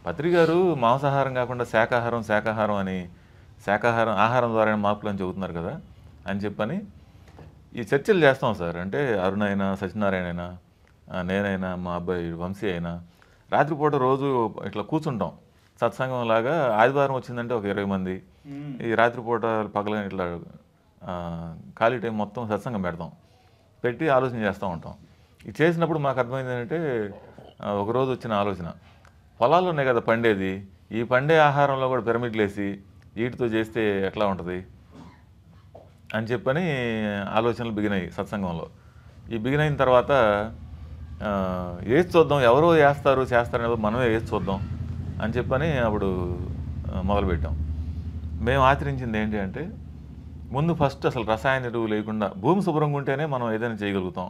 పత్రిక గారు మాంసాహారం కాకుండా శాకాహారం శాకాహారం అని శాకాహారం ఆహారం ద్వారా మార్పులు అని చెబుతున్నారు కదా అని చెప్పని ఈ చర్చలు చేస్తాం సార్ అంటే అరుణ్ అయినా సత్యనారాయణ అయినా నేనైనా మా అబ్బాయి వంశీ అయినా రాత్రిపూట రోజు ఇట్లా కూర్చుంటాం సత్సంగం లాగా ఆదివారం వచ్చిందంటే ఒక ఇరవై మంది ఈ రాత్రిపూట పగలని ఇట్లా ఖాళీ టైం మొత్తం సత్సంగం పెడతాం పెట్టి ఆలోచన చేస్తూ ఉంటాం ఇది చేసినప్పుడు మాకు అర్థమైంది ఏంటంటే ఒకరోజు వచ్చిన ఆలోచన పొలాలు ఉన్నాయి కదా పండేది ఈ పండే ఆహారంలో కూడా పిరమిడ్లు వేసి వీటితో చేస్తే ఎట్లా ఉంటుంది అని చెప్పని ఆలోచనలు బిగినాయి సత్సంగంలో ఈ బిగిన్ అయిన తర్వాత వేసి చూద్దాం ఎవరో వేస్తారు చేస్తారనేది మనమే వేసి చూద్దాం అని చెప్పని అప్పుడు మొదలుపెట్టాం మేము ఆచరించింది ఏంటి అంటే ముందు ఫస్ట్ అసలు రసాయన ఎరువు లేకుండా భూమి శుభ్రంగా ఉంటేనే మనం ఏదైనా చేయగలుగుతాం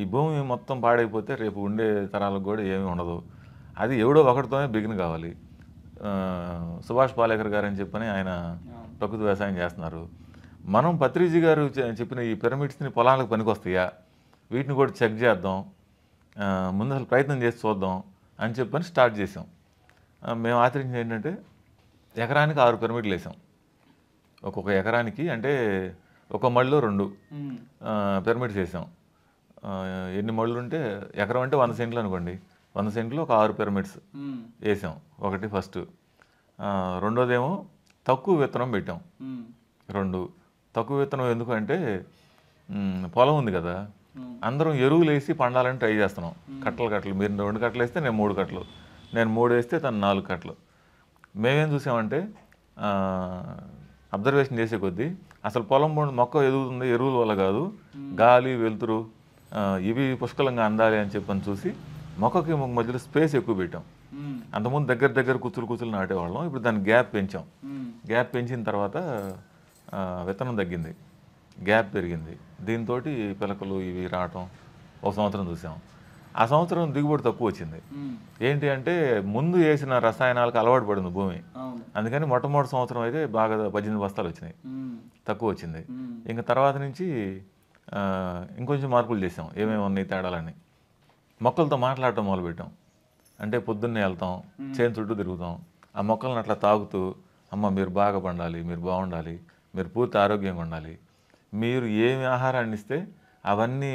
ఈ భూమి మొత్తం పాడైపోతే రేపు ఉండే తరాలకు కూడా ఏమీ ఉండదు అది ఎవడో ఒకటితోనే బిగిన్ కావాలి సుభాష్ పాలేకర్ గారు అని చెప్పని ఆయన ప్రకృతి వ్యవసాయం చేస్తున్నారు మనం పత్రిజీ గారు చెప్పిన ఈ పిరమిడ్స్ని పొలాలకు పనికొస్తాయా వీటిని కూడా చెక్ చేద్దాం ముందు అసలు ప్రయత్నం చేసి చూద్దాం అని చెప్పని స్టార్ట్ చేసాం మేము ఆచరించింది ఏంటంటే ఎకరానికి ఆరు పిరమిడ్లు వేసాం ఒక్కొక్క ఎకరానికి అంటే ఒక మళ్ళీ రెండు పిరమిడ్స్ చేసాం ఎన్ని మళ్ళు ఉంటే ఎకరం అంటే వంద సెంట్లు అనుకోండి వంద సెంట్లు ఒక ఆరు పిరమిడ్స్ వేసాం ఒకటి ఫస్ట్ రెండోదేమో తక్కువ విత్తనం పెట్టాం రెండు తక్కువ విత్తనం ఎందుకంటే పొలం ఉంది కదా అందరం ఎరువులు వేసి పండాలని ట్రై చేస్తున్నాం కట్టలు కట్టలు మీరు రెండు కట్టలు వేస్తే నేను మూడు కట్టలు నేను మూడు వేస్తే తను నాలుగు కట్టలు మేమేం చూసామంటే అబ్జర్వేషన్ చేసే కొద్దీ అసలు పొలం మొక్క ఎదుగుతుంది ఎరువుల వల్ల కాదు గాలి వెలుతురు ఇవి పుష్కలంగా అందాలి అని చెప్పని చూసి మొక్కకి మధ్యలో స్పేస్ ఎక్కువ పెట్టాం అంతకుముందు దగ్గర దగ్గర కూతురు కూతురు నాటేవాళ్ళం ఇప్పుడు దాన్ని గ్యాప్ పెంచాం గ్యాప్ పెంచిన తర్వాత విత్తనం తగ్గింది గ్యాప్ పెరిగింది దీంతో పిలకలు ఇవి రావటం ఒక సంవత్సరం చూసాం ఆ సంవత్సరం దిగుబడి తక్కువ వచ్చింది ఏంటి అంటే ముందు వేసిన రసాయనాలకు అలవాటు పడింది భూమి అందుకని మొట్టమొదటి సంవత్సరం అయితే బాగా పద్దెనిమిది బస్తాలు వచ్చినాయి తక్కువ వచ్చింది ఇంకా తర్వాత నుంచి ఇంకొంచెం మార్పులు చేసాం ఏమేమి ఉన్నాయి తేడాలని మొక్కలతో మాట్లాడటం మొదలుపెట్టాం అంటే పొద్దున్నే వెళ్తాం చేను చుట్టూ తిరుగుతాం ఆ మొక్కలను అట్లా తాగుతూ అమ్మ మీరు బాగా పండాలి మీరు బాగుండాలి మీరు పూర్తి ఆరోగ్యంగా ఉండాలి మీరు ఏమి ఆహారాన్ని ఇస్తే అవన్నీ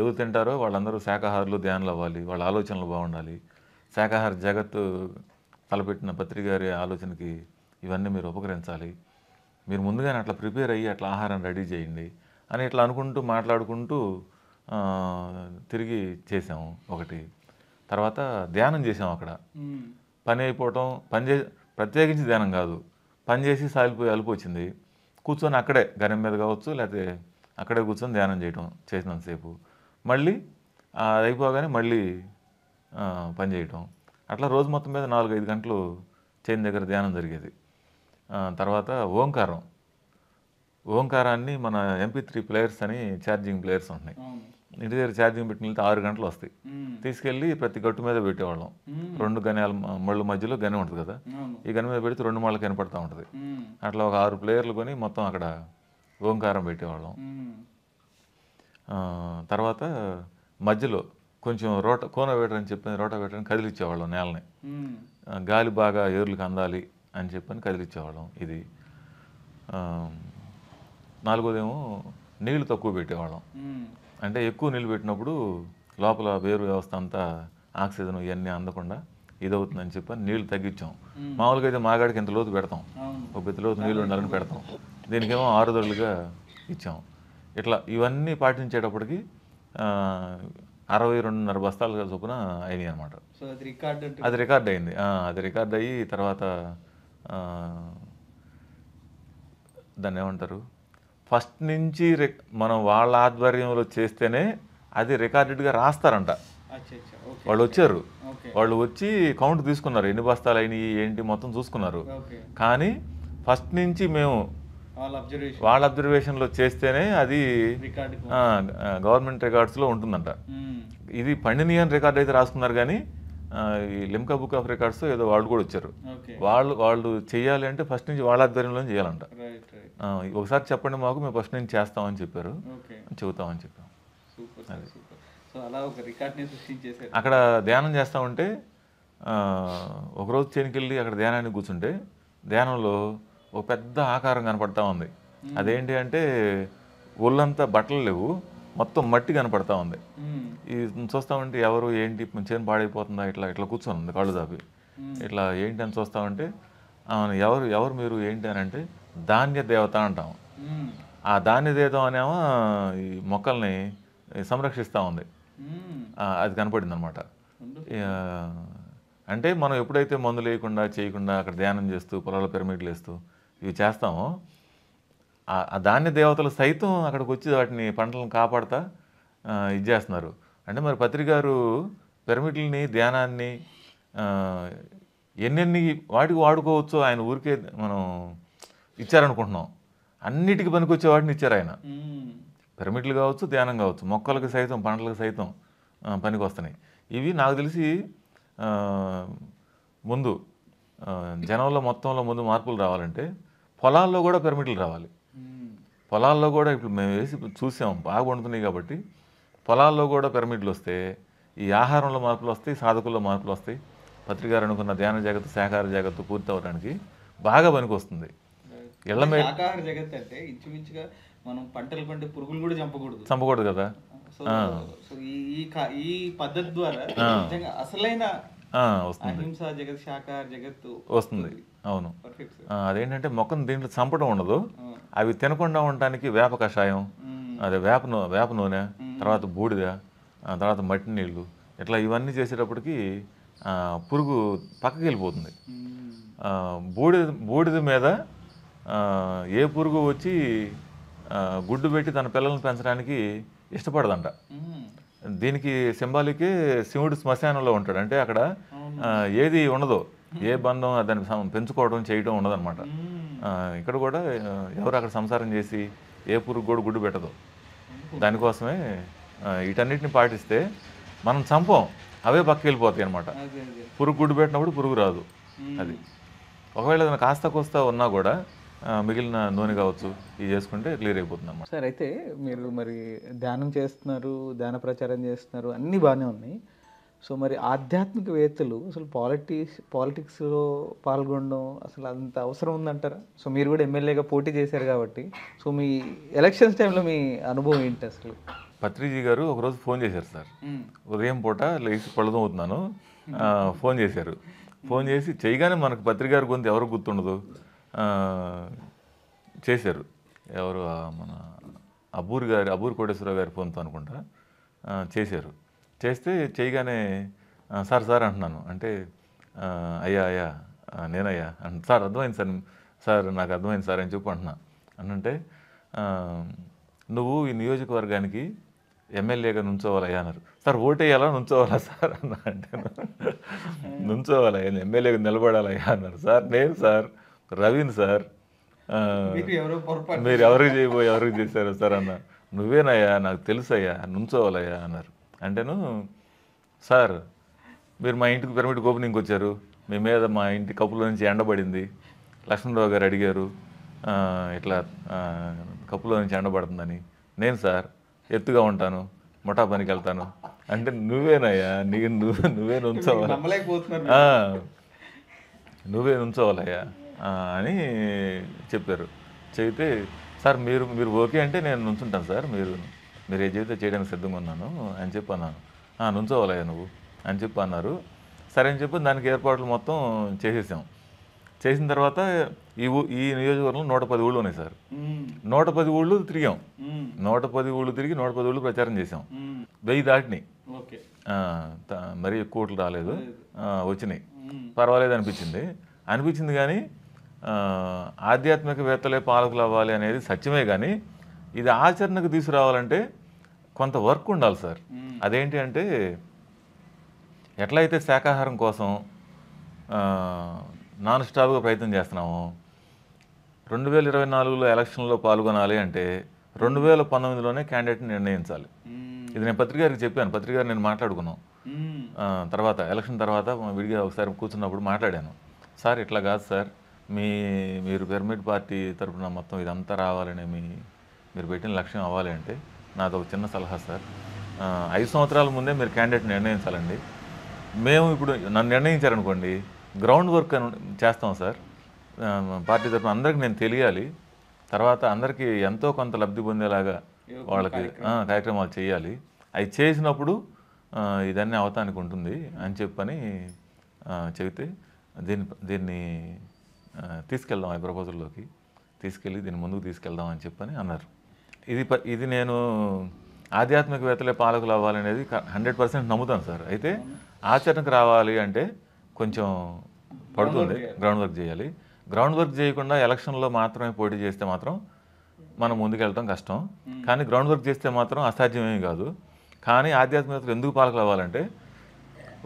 ఎవరు తింటారో వాళ్ళందరూ శాఖాహారులు ధ్యానులు అవ్వాలి వాళ్ళ ఆలోచనలు బాగుండాలి శాఖాహార జగత్తు తలపెట్టిన పత్రిక గారి ఆలోచనకి ఇవన్నీ మీరు ఉపకరించాలి మీరు ముందుగానే అట్లా ప్రిపేర్ అయ్యి అట్లా ఆహారం రెడీ చేయండి అని ఇట్లా అనుకుంటూ మాట్లాడుకుంటూ తిరిగి చేసాము ఒకటి తర్వాత ధ్యానం చేసాం అక్కడ పని అయిపోవటం పని చే ప్రత్యేకించి ధ్యానం కాదు పని చేసి సాలిపోయి అలుపు వచ్చింది కూర్చొని అక్కడే గరం మీద కావచ్చు లేకపోతే అక్కడే కూర్చొని ధ్యానం చేయటం చేసినంతసేపు మళ్ళీ అది అయిపోగానే మళ్ళీ పని చేయటం అట్లా రోజు మొత్తం మీద నాలుగైదు గంటలు చేయిన దగ్గర ధ్యానం జరిగేది తర్వాత ఓంకారం ఓంకారాన్ని మన ఎంపీ త్రీ ప్లేయర్స్ అని ఛార్జింగ్ ప్లేయర్స్ ఉంటాయి ఇంటి దగ్గర ఛార్జింగ్ పెట్టిన వెళ్తే ఆరు గంటలు వస్తాయి తీసుకెళ్ళి ప్రతి గట్టు మీద పెట్టేవాళ్ళం రెండు గనాలు మళ్ళీ మధ్యలో గని ఉంటుంది కదా ఈ గని మీద పెడితే రెండు మళ్ళీ కనపడతా ఉంటుంది అట్లా ఒక ఆరు ప్లేయర్లు కొని మొత్తం అక్కడ ఓంకారం పెట్టేవాళ్ళం తర్వాత మధ్యలో కొంచెం రోట వేటర్ అని రోట వేటర్ అని కదిలిచ్చేవాళ్ళం నేలని గాలి బాగా ఏర్లకు అందాలి అని చెప్పని కదిలిచ్చేవాళ్ళం ఇది నాలుగోదేమో నీళ్లు తక్కువ పెట్టేవాళ్ళం అంటే ఎక్కువ నీళ్ళు పెట్టినప్పుడు లోపల వేరు వ్యవస్థ అంతా ఆక్సిజన్ ఇవన్నీ అందకుండా ఇదవుతుందని చెప్పి నీళ్లు తగ్గించాం మామూలుగా అయితే మాగాడికి ఇంత లోతు పెడతాం ఒక పెద్ద లోతు నీళ్ళు ఉండాలని పెడతాం దీనికేమో ఆరుదొరలుగా ఇచ్చాం ఇట్లా ఇవన్నీ పాటించేటప్పటికి అరవై రెండున్నర బస్తాలు చొప్పున అయినాయి అనమాట అది రికార్డ్ అయింది అది రికార్డ్ అయ్యి తర్వాత దాన్ని ఏమంటారు ఫస్ట్ నుంచి మనం వాళ్ళ ఆధ్వర్యంలో చేస్తేనే అది రికార్డెడ్గా రాస్తారంట వాళ్ళు వచ్చారు వాళ్ళు వచ్చి కౌంట్ తీసుకున్నారు ఎన్ని బస్తాలు అయినాయి ఏంటి మొత్తం చూసుకున్నారు కానీ ఫస్ట్ నుంచి మేము వాళ్ళ అబ్జర్వేషన్లో చేస్తేనే అది గవర్నమెంట్ రికార్డ్స్లో ఉంటుందంట ఇది పండినియన్ రికార్డ్ అయితే రాసుకున్నారు కానీ ఈ లిమ్కా బుక్ ఆఫ్ రికార్డ్స్ ఏదో వాళ్ళు కూడా వచ్చారు వాళ్ళు వాళ్ళు చేయాలి అంటే ఫస్ట్ నుంచి వాళ్ళ ఆధ్వర్యంలో చేయాలంట ఒకసారి చెప్పండి మాకు మేము ఫస్ట్ నుంచి చేస్తామని చెప్పారు చెబుతామని చెప్పాం అక్కడ ధ్యానం చేస్తా ఉంటే ఒకరోజు చేనుకెళ్ళి అక్కడ ధ్యానానికి కూర్చుంటే ధ్యానంలో ఓ పెద్ద ఆకారం కనపడతా ఉంది అదేంటి అంటే ఒళ్ళంతా బట్టలు లేవు మొత్తం మట్టి కనపడతా ఉంది ఈ చూస్తామంటే ఎవరు ఏంటి చేను పాడైపోతుందా ఇట్లా ఇట్లా కూర్చొని ఉంది కళ్ళు దాపి ఇట్లా ఏంటి అని చూస్తామంటే ఎవరు ఎవరు మీరు ఏంటి అని అంటే ధాన్య దేవత అంటాం ఆ ధాన్య దేవత అనేమో ఈ మొక్కల్ని సంరక్షిస్తూ ఉంది అది కనపడింది అనమాట అంటే మనం ఎప్పుడైతే మందు లేకుండా చేయకుండా అక్కడ ధ్యానం చేస్తూ పొలాల పిరమిడ్లు వేస్తూ ఇవి చేస్తాము ఆ ధాన్య దేవతలు సైతం అక్కడికి వచ్చి వాటిని పంటలను కాపాడుతా ఇది చేస్తున్నారు అంటే మరి పత్రికారు పిరమిడ్లని ధ్యానాన్ని ఎన్నెన్ని వాటికి వాడుకోవచ్చో ఆయన ఊరికే మనం ఇచ్చారనుకుంటున్నాం అన్నిటికీ పనికొచ్చే వాటిని ఇచ్చారు ఆయన పిరమిడ్లు కావచ్చు ధ్యానం కావచ్చు మొక్కలకు సైతం పంటలకు సైతం పనికి వస్తున్నాయి ఇవి నాకు తెలిసి ముందు జనంలో మొత్తంలో ముందు మార్పులు రావాలంటే పొలాల్లో కూడా పెర్మిట్లు రావాలి పొలాల్లో కూడా ఇప్పుడు మేము వేసి చూసాం బాగా వండుతున్నాయి కాబట్టి పొలాల్లో కూడా పెరమిట్లు వస్తే ఈ ఆహారంలో మార్పులు వస్తాయి సాధకుల్లో మార్పులు వస్తాయి పత్రికారు అనుకున్న ధ్యాన జాగ్రత్త శాఖార జాగ్రత్త పూర్తి అవడానికి బాగా పనికొస్తుంది ఇళ్ళ మీద శాఖాహార జగత్ అంటే ఇంచుమించుగా మనం పంటలు పంటే పురుగులు కూడా చంపకూడదు చంపకూడదు కదా ఈ పద్ధతి ద్వారా అసలైన వస్తుంది వస్తుంది అవును అదేంటంటే మొక్కను దీంట్లో చంపడం ఉండదు అవి తినకుండా ఉండటానికి వేప కషాయం అదే వేప వేప నూనె తర్వాత బూడిద తర్వాత మట్టి నీళ్ళు ఇట్లా ఇవన్నీ చేసేటప్పటికి పురుగు పక్కకి వెళ్ళిపోతుంది బూడిద బూడిద మీద ఏ పురుగు వచ్చి గుడ్డు పెట్టి తన పిల్లల్ని పెంచడానికి ఇష్టపడదంట దీనికి సింబాలికి శివుడు శ్మశానంలో ఉంటాడు అంటే అక్కడ ఏది ఉండదు ఏ బంధం దాన్ని పెంచుకోవడం చేయడం ఉండదన్నమాట ఇక్కడ కూడా ఎవరు అక్కడ సంసారం చేసి ఏ పురుగు కూడా గుడ్డు పెట్టదు దానికోసమే వీటన్నిటిని పాటిస్తే మనం చంపం అవే పక్క వెళ్ళిపోతాయి అనమాట పురుగు గుడ్డు పెట్టినప్పుడు పురుగు రాదు అది ఒకవేళ కాస్త కోస్తా ఉన్నా కూడా మిగిలిన నూనె కావచ్చు ఇవి చేసుకుంటే క్లియర్ అయిపోతుంది సార్ అయితే మీరు మరి ధ్యానం చేస్తున్నారు ధ్యాన ప్రచారం చేస్తున్నారు అన్నీ బాగానే ఉన్నాయి సో మరి ఆధ్యాత్మికవేత్తలు అసలు పాలిటిక్స్ పాలిటిక్స్లో పాల్గొనడం అసలు అంత అవసరం ఉందంటారా సో మీరు కూడా ఎమ్మెల్యేగా పోటీ చేశారు కాబట్టి సో మీ ఎలక్షన్స్ టైంలో మీ అనుభవం ఏంటి అసలు పత్రిజీ గారు ఒకరోజు ఫోన్ చేశారు సార్ ఉదయం పూట లేచి అవుతున్నాను ఫోన్ చేశారు ఫోన్ చేసి చేయగానే మనకు పత్రిక గారి గొంతు ఎవరు గుర్తుండదు చేశారు ఎవరు మన అబూర్ గారి అబూర్ కోటేశ్వరరావు గారి ఫోన్తో అనుకుంటా చేశారు చేస్తే చేయగానే సార్ సార్ అంటున్నాను అంటే అయ్యా అయ్యా నేనయ్యా అంట సార్ అర్థమైంది సార్ సార్ నాకు అర్థమైంది సార్ అని చెప్పు అంటున్నా అనంటే నువ్వు ఈ నియోజకవర్గానికి ఎమ్మెల్యేగా నుంచోవాలయ్యా అన్నారు సార్ ఓటేయాలా నుంచోవాలా సార్ అన్న అంటే నుంచోవాలయ్యా ఎమ్మెల్యేగా నిలబడాలయ్యా అన్నారు సార్ నేను సార్ రవీన్ సార్ మీరు ఎవరికి చేయబోయి ఎవరికి చేశారు సార్ అన్న నువ్వేనయ్యా నాకు తెలుసయ్యా నుంచోవాలయ్యా అన్నారు అంటేను సార్ మీరు మా ఇంటికి పిరమిడ్ ఓపెనింగ్కి వచ్చారు మీ మీద మా ఇంటి కప్పుల నుంచి ఎండబడింది లక్ష్మణరావు గారు అడిగారు ఇట్లా కప్పులో నుంచి ఎండబడుతుందని నేను సార్ ఎత్తుగా ఉంటాను మొటా పనికి వెళ్తాను అంటే నువ్వేనయ్యా నీ నువ్వే నువ్వే నుంచోవాలి నువ్వే నుంచోవాలయ్యా అని చెప్పారు చెబితే సార్ మీరు మీరు ఓకే అంటే నేను నుంచుంటాను సార్ మీరు మీరు ఏ చేస్తే చేయడానికి సిద్ధంగా ఉన్నాను అని చెప్పి అన్నాను నుంచోవాలయ్యా నువ్వు అని చెప్పి అన్నారు సరే అని చెప్పి దానికి ఏర్పాట్లు మొత్తం చేసేసాం చేసిన తర్వాత ఈ ఈ నియోజకవర్గంలో నూట పది ఊళ్ళు ఉన్నాయి సార్ నూట పది ఊళ్ళు తిరిగాం నూట పది ఊళ్ళు తిరిగి నూట పది ఊళ్ళు ప్రచారం చేసాం వెయ్యి దాటినాయి మరీ ఎక్కువ రాలేదు వచ్చినాయి పర్వాలేదు అనిపించింది అనిపించింది కానీ ఆధ్యాత్మికవేత్తలే పాలకులు అవ్వాలి అనేది సత్యమే కానీ ఇది ఆచరణకు తీసుకురావాలంటే కొంత వర్క్ ఉండాలి సార్ అదేంటి అంటే ఎట్లయితే శాకాహారం కోసం నాన్ స్టాప్గా ప్రయత్నం చేస్తున్నాము రెండు వేల ఇరవై నాలుగులో ఎలక్షన్లో పాల్గొనాలి అంటే రెండు వేల పంతొమ్మిదిలోనే క్యాండిడేట్ని నిర్ణయించాలి ఇది నేను పత్రికారికి చెప్పాను పత్రికారు నేను మాట్లాడుకున్నాం తర్వాత ఎలక్షన్ తర్వాత విడిగా ఒకసారి కూర్చున్నప్పుడు మాట్లాడాను సార్ ఇట్లా కాదు సార్ మీ మీరు పిరమిడ్ పార్టీ తరఫున మొత్తం ఇదంతా రావాలనే మీ మీరు పెట్టిన లక్ష్యం అవ్వాలి అంటే నాకు ఒక చిన్న సలహా సార్ ఐదు సంవత్సరాల ముందే మీరు క్యాండిడేట్ నిర్ణయించాలండి మేము ఇప్పుడు నన్ను నిర్ణయించారనుకోండి గ్రౌండ్ వర్క్ చేస్తాం సార్ పార్టీ తరఫున అందరికి నేను తెలియాలి తర్వాత అందరికీ ఎంతో కొంత లబ్ధి పొందేలాగా వాళ్ళకి కార్యక్రమాలు చేయాలి అవి చేసినప్పుడు ఇదన్నీ అవతానికి ఉంటుంది అని చెప్పని చెబితే దీన్ని దీన్ని తీసుకెళ్దాం ఈ ప్రపోజల్లోకి తీసుకెళ్ళి దీన్ని ముందుకు తీసుకెళ్దాం అని చెప్పని అన్నారు ఇది ఇది నేను ఆధ్యాత్మికవేత్తలే పాలకులు అవ్వాలనేది హండ్రెడ్ పర్సెంట్ నమ్ముతాను సార్ అయితే ఆచరణకు రావాలి అంటే కొంచెం పడుతుంది గ్రౌండ్ వర్క్ చేయాలి గ్రౌండ్ వర్క్ చేయకుండా ఎలక్షన్లో మాత్రమే పోటీ చేస్తే మాత్రం మనం ముందుకెళ్ళటం కష్టం hmm. కానీ గ్రౌండ్ వర్క్ చేస్తే మాత్రం అసాధ్యమేమి కాదు కానీ ఆధ్యాత్మికతలు ఎందుకు పాలకులు అవ్వాలంటే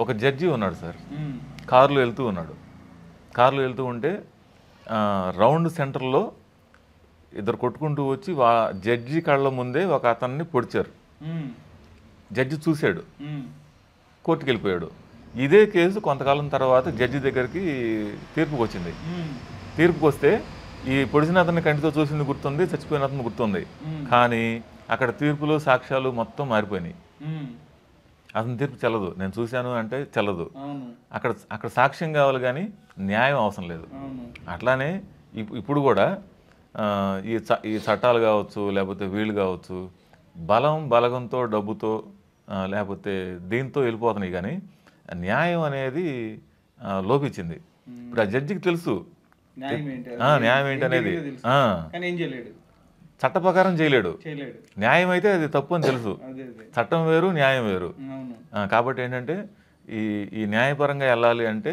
ఒక జడ్జి ఉన్నాడు సార్ hmm. కారులో వెళ్తూ ఉన్నాడు కారులో వెళ్తూ ఉంటే రౌండ్ సెంటర్లో ఇద్దరు కొట్టుకుంటూ వచ్చి వా జడ్జి కళ్ళ ముందే ఒక అతన్ని పొడిచారు జడ్జి చూశాడు కోర్టుకు వెళ్ళిపోయాడు ఇదే కేసు కొంతకాలం తర్వాత జడ్జి దగ్గరికి తీర్పుకు వచ్చింది తీర్పుకు వస్తే ఈ పొడిచిన అతన్ని కంటితో చూసింది గుర్తుంది చచ్చిపోయిన అతను గుర్తుంది కానీ అక్కడ తీర్పులు సాక్ష్యాలు మొత్తం మారిపోయినాయి అతని తీర్పు చల్లదు నేను చూశాను అంటే చల్లదు అక్కడ అక్కడ సాక్ష్యం కావాలి కానీ న్యాయం అవసరం లేదు అట్లానే ఇప్పుడు కూడా ఈ ఈ చట్టాలు కావచ్చు లేకపోతే వీళ్ళు కావచ్చు బలం బలగంతో డబ్బుతో లేకపోతే దీంతో వెళ్ళిపోతున్నాయి కానీ న్యాయం అనేది లోపించింది ఇప్పుడు ఆ జడ్జికి తెలుసు న్యాయం ఏంటి అనేది చట్ట ప్రకారం చేయలేడు న్యాయం అయితే అది తప్పు అని తెలుసు చట్టం వేరు న్యాయం వేరు కాబట్టి ఏంటంటే ఈ ఈ న్యాయపరంగా వెళ్ళాలి అంటే